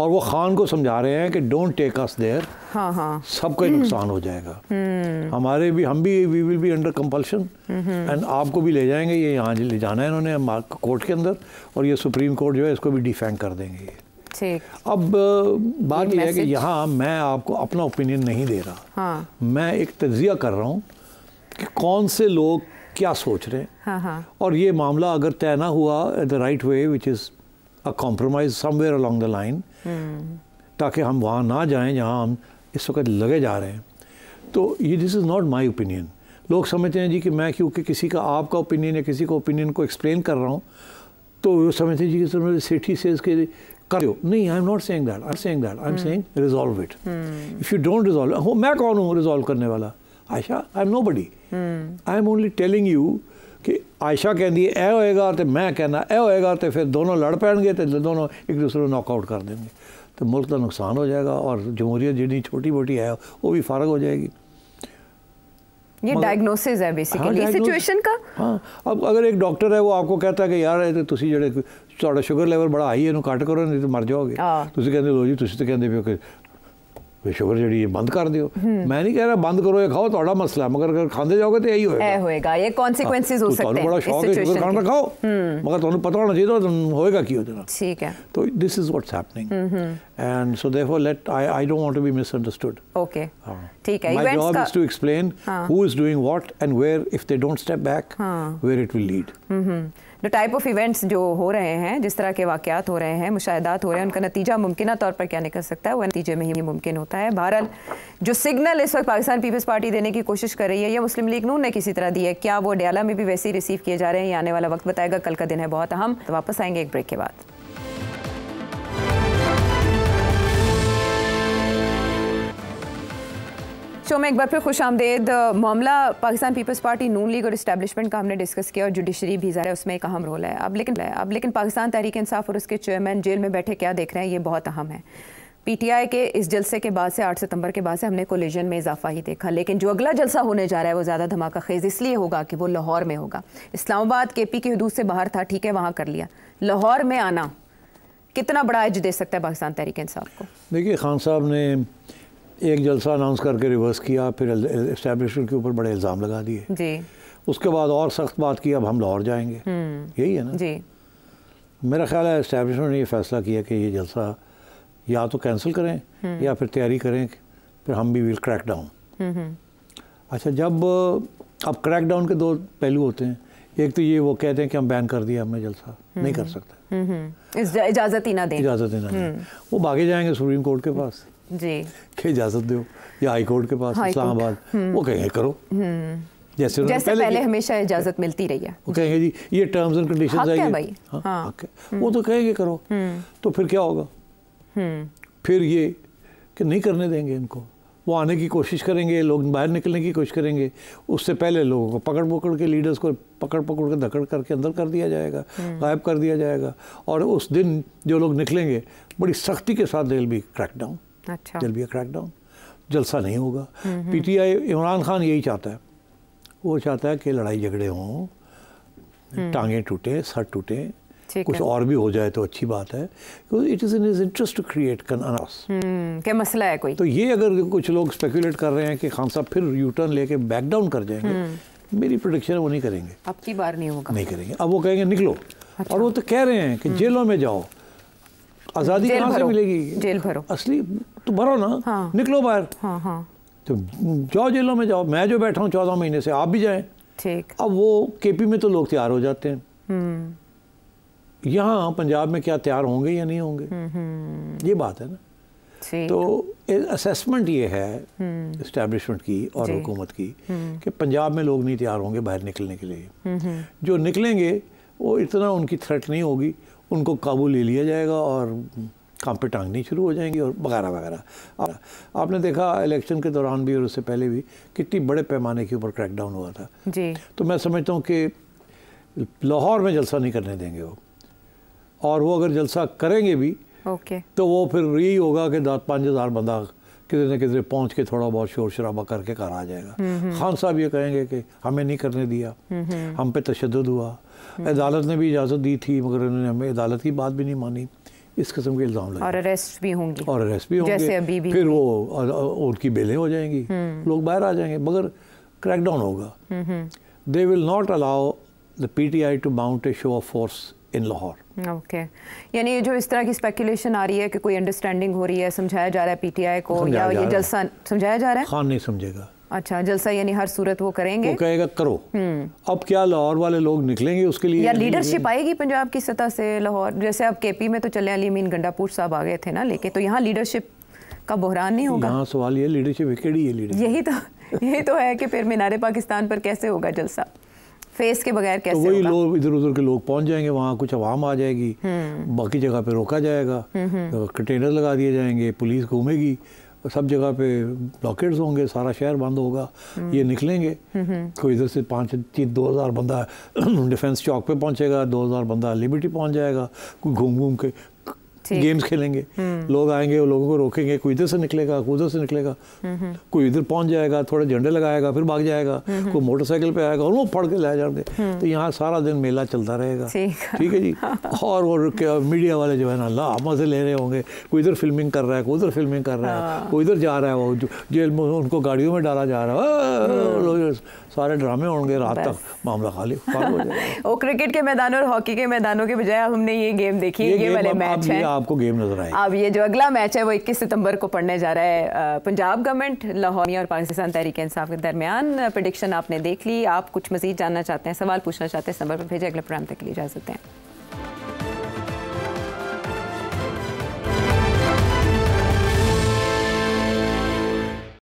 और वो खान को समझा रहे हैं कि डोंट टेक अस देयर हाँ हाँ सबका हम्म। नुकसान हो जाएगा हम्म। हमारे भी हम भी we will be under compulsion and आपको भी ले जाएंगे ये यहाँ ले जाना है इन्होंने कोर्ट के अंदर और ये सुप्रीम कोर्ट जो है इसको भी डिफेंड कर देंगे अब बात यह है कि यहाँ मैं आपको अपना ओपिनियन नहीं दे रहा हाँ। मैं एक तजिया कर रहा हूँ कि कौन से लोग क्या सोच रहे हैं हाँ हाँ। और ये मामला अगर तय ना हुआ at the right way which is a compromise somewhere along the line ताकि हम वहाँ ना जाएं जहाँ हम इस वक्त लगे जा रहे हैं तो ये this is not my opinion लोग समझते हैं जी कि मैं क्योंकि किसी का आपका ओपिनियन या किसी का ओपिनियन को एक्सप्लेन कर रहा हूँ तो वो समझते हैं जी कि सर सेठी से इसके करो नहीं I am not saying that I am saying that I am saying resolve it if you don't resolve मैं कौन हूँ रिजॉल्व करने वाला Ayesha I am nobody I am only telling you कि आयशा कहती है ए होएगा तो मैं कहना ए होएगा तो फिर दोनों लड़ पैणगे तो दोनों एक दूसरे को नॉकआउट कर देंगे तो मुल्क का नुकसान हो जाएगा और जमहूरियत जिनी छोटी मोटी है वो भी फर्क हो जाएगी ये डायग्नोसिस है बेसिकली हाँ, सिचुएशन का हाँ अब अगर एक डॉक्टर है वो आपको कहता है कि यार तो तुम जो शुगर लेवल बड़ा हाई है कट करो नहीं तो मर जाओगे हाँ। कहते तो हो जी तुम तो कहते पे ਵੀ ਸ਼ੂਗਰ ਜਿਹੜੀ ਇਹ ਬੰਦ ਕਰ ਦਿਓ ਮੈਂ ਨਹੀਂ ਕਹਿ ਰਿਹਾ ਬੰਦ ਕਰੋ ਇਹ ਖਾਓ ਤੁਹਾਡਾ ਮਸਲਾ ਮਗਰ ਅਗਰ ਖਾਂਦੇ ਜਾਓਗੇ ਤੇ ਇਹੀ ਹੋਏਗਾ ਇਹ ਹੋਏਗਾ ਇਹ ਕਨਸੀਕੁਐਂਸਸ ਹੋ ਸਕਦੇ ਹਨ ਤੁਹਾਨੂੰ ਬੜਾ ਸ਼ੌਕ ਹੈ ਸ਼ੂਗਰ ਖਾਣ ਦਾ ਖਾਓ ਮਗਰ ਤੁਹਾਨੂੰ ਪਤਾ ਹੋਣਾ ਚਾਹੀਦਾ ਹੋਏਗਾ ਕੀ ਉਹਦੇ ਨਾਲ ਠੀਕ ਹੈ ਤਾਂ this is what's happening and so therefore let I I don't want to be misunderstood okay ਠੀਕ ਹੈ events my job is to explain who is doing what and where if they don't step back where it will lead hmm hmm the type of events जो हो रहे हैं जिस तरह के वाकत हो रहे हैं मुशाहदात हो रहे हैं उनका नतीजा मुमकिन तौर पर क्या निकल सकता है वह नतीजे में ही मुमकिन होता है बहरहाल जो सिग्नल इस वक्त पाकिस्तान पीपल्स पार्टी देने की कोशिश कर रही है या मुस्लिम लीग नून ने किसी तरह दी है क्या वो डयाला में भी वैसे ही रिसीव किए जा रहे हैं या आने वाला वक्त बताएगा कल का दिन है बहुत अहम तो वापस आएंगे एक ब्रेक के बाद शो में एक बार फिर खुश आमदेद मामला Pakistan Peoples Party Noon league और इस्टेब्लिशमेंट का हमने डिस्कस किया और जुडिशरी भी है उसमें एक अहम रोल है अब लेकिन अब लेकिन पाकिस्तान तहरीक इंसाफ और उसके चेयरमैन जेल में बैठे क्या देख रहे हैं ये बहुत अहम है पीटीआई के इस जलसे के बाद से 8 सितंबर के बाद से हमने कोलिजन में इजाफा ही देखा लेकिन जो अगला जलसा होने जा रहा है वो ज़्यादा धमाका खेज इसलिए होगा कि वो लाहौर में होगा इस्लामाबाद के पी की हदूद से बाहर था ठीक है वहाँ कर लिया लाहौर में आना कितना बड़ा एज दे सकता है पाकिस्तान तहरीक इंसाफ को देखिए खान साहब ने एक जलसा अनाउंस करके रिवर्स किया फिर इस्टेब्लिशमेंट के ऊपर बड़े इल्ज़ाम लगा दिए उसके बाद और सख्त बात की अब हम लाहौर जाएंगे हम्म। यही है ना जी मेरा ख्याल है इस्टेब्लिशमेंट ने यह फैसला किया कि ये जलसा या तो कैंसिल करें हम्म। या फिर तैयारी करें फिर हम भी विल क्रैक डाउन अच्छा जब अब क्रैक डाउन के दो पहलू होते हैं एक तो ये वो कहते हैं कि हम बैन कर दिया हमने जलसा हम्म, नहीं कर सकते इजाज़त ही ना दें इजाज़त ही ना दें वो भागे जाएंगे सुप्रीम कोर्ट के पास जी कि इजाज़त दो या हाई कोर्ट के पास इस्लामाबाद हम्म। वो कहेंगे करो हम्म। जैसे, जैसे पहले, पहले हमेशा इजाज़त मिलती रही है वो कहेंगे जी ये टर्म्स एंड कंडीशन हाँ, भाई हाँ, हाँ, हम्म। वो तो कहेंगे करो तो फिर क्या होगा फिर ये कि नहीं करने देंगे इनको वो आने की कोशिश करेंगे लोग बाहर निकलने की कोशिश करेंगे उससे पहले लोगों को पकड़ पकड़ के लीडर्स को पकड़ पकड़ के धकड़ करके अंदर कर दिया जाएगा गायब कर दिया जाएगा और उस दिन जो लोग निकलेंगे बड़ी सख्ती के साथ दिल भी क्रैकडाउन अच्छा दिल क्रैक डाउन जलसा नहीं होगा पीटीआई इमरान खान यही चाहता है वो चाहता है कि लड़ाई झगड़े हों हम्म। टांगे टूटे सर टूटे कुछ और भी हो जाए तो अच्छी बात है it is in interest to create कनस क्या मसला है कोई तो ये अगर कुछ लोग स्पेकुलेट कर रहे हैं कि खान साहब फिर यू टर्न लेके बैक डाउन कर जाएंगे हम्म। मेरी प्रोडिक्शन वो नहीं करेंगे अब की बार नहीं होगा नहीं करेंगे अब वो कहेंगे निकलो अच्छा। और वो तो कह रहे हैं कि हम्म। जेलों में जाओ आज़ादी कहाँ से मिलेगी जेल भरो असली तो भरो ना हाँ। निकलो बाहर हाँ हाँ तो जाओ जेलों में जाओ मैं जो बैठा हूँ चौदह महीने से आप भी जाए ठीक अब वो केपी में तो लोग तैयार हो जाते हैं हम्म। यहाँ पंजाब में क्या तैयार होंगे या नहीं होंगे हम्म, हम्म। ये बात है ना तो असेसमेंट ये है इस्टेब्लिशमेंट की और हुकूमत की कि पंजाब में लोग नहीं तैयार होंगे बाहर निकलने के लिए जो निकलेंगे वो इतना उनकी थ्रेट नहीं होगी उनको काबू ले लिया जाएगा और काम पे टांगनी शुरू हो जाएंगी और वगैरह वगैरह आपने देखा इलेक्शन के दौरान भी और उससे पहले भी कितनी बड़े पैमाने के ऊपर क्रैकडाउन हुआ था जी तो मैं समझता हूँ कि लाहौर में जलसा नहीं करने देंगे वो और वो अगर जलसा करेंगे भी ओके तो वो फिर यही होगा कि दस पाँच हज़ार बंदा किधर न किधर पहुँच के थोड़ा बहुत शोर शराबा करके घर आ जाएगा हम्म, हम्म। खान साहब ये कहेंगे कि हमें नहीं करने दिया हम्म, हम पे तशद हुआ हम्म। अदालत ने भी इजाज़त दी थी मगर उन्होंने हमें अदालत की बात भी नहीं मानी इस किस्म के इल्ज़ाम लगे और अरेस्ट भी होंगे और अरेस्ट भी होंगे फिर वो उनकी बेलें हो जाएंगी हम्म। लोग बाहर आ जाएंगे मगर क्रैकडाउन होगा they will not allow the P T I to mount a show of force in Lahore okay यानी ये जो इस तरह की स्पेकुलेशन आ रही है कि कोई अंडरस्टैंडिंग हो रही है समझाया जा रहा है पीटीआई को या ये जलसा समझाया जा रहा है खान नहीं समझेगा अच्छा जलसा यानी हर सूरत वो करेंगे वो कहेगा करो हम्म। अब क्या लाहौर वाले लोग निकलेंगे उसके लिए या लीडरशिप आएगी पंजाब की सतह से लाहौर जैसे अब केपी में तो चले अली मीन गंडापुर साहब आ गए थे ना लेके तो यहाँ लीडरशिप का बहरान नहीं होगा यहाँ सवाल ये लीडरशिप केड़ी है लीडरशिप यही तो यही तो है कि फिर मीनारे पाकिस्तान पर कैसे होगा जलसा फेस के बगैर तो कैसे तो वही लोग इधर उधर के लोग पहुंच जाएंगे वहाँ कुछ आवाम आ जाएगी हम्म। बाकी जगह पे रोका जाएगा तो हम्म, कंटेनर लगा दिए जाएंगे पुलिस घूमेगी सब जगह पे ब्लॉकेट्स होंगे सारा शहर बंद होगा ये हम्म। निकलेंगे हम्म, हम्म। कोई इधर से पाँच तीन दो हज़ार बंदा डिफेंस चौक पे पहुंचेगा दो हज़ार बंदा लिबर्टी पहुंच जाएगा कोई घूम घूम के गेम्स खेलेंगे हम्म। लोग आएंगे वो लोगों को रोकेंगे कोई इधर से निकलेगा कोई उधर से निकलेगा कोई इधर पहुंच जाएगा थोड़े झंडे लगाएगा फिर भाग जाएगा कोई मोटरसाइकिल पे आएगा और वो फड़ के ले जाएंगे हम्म। तो यहाँ सारा दिन मेला चलता रहेगा ठीक है जी और वो मीडिया वाले जो है ना ला मजे ले रहे होंगे कोई इधर फिल्मिंग कर रहा है कोई उधर फिल्मिंग कर रहा है हाँ। कोई इधर जा रहा है वो जेल में उनको गाड़ियों में डाला जा रहा है हम्म। सारे ड्रामे होंगे रात तक मामला खाली वो क्रिकेट के मैदान और हॉकी के मैदानों के बजाय हमने ये गेम देखी ये, ये वाले मैच है आपको गेम नजर आए अब ये जो अगला मैच है वो इक्कीस सितम्बर को पढ़ने जा रहा है पंजाब गवर्नमेंट लाहौर और पाकिस्तान तहरीक इंसाफ के दरमियान प्रडिक्शन आपने देख ली आप कुछ मजीद जानना चाहते हैं सवाल पूछना चाहते हैं इस नंबर पर भेजे अगले प्रोग्राम तक के लिए सकते हैं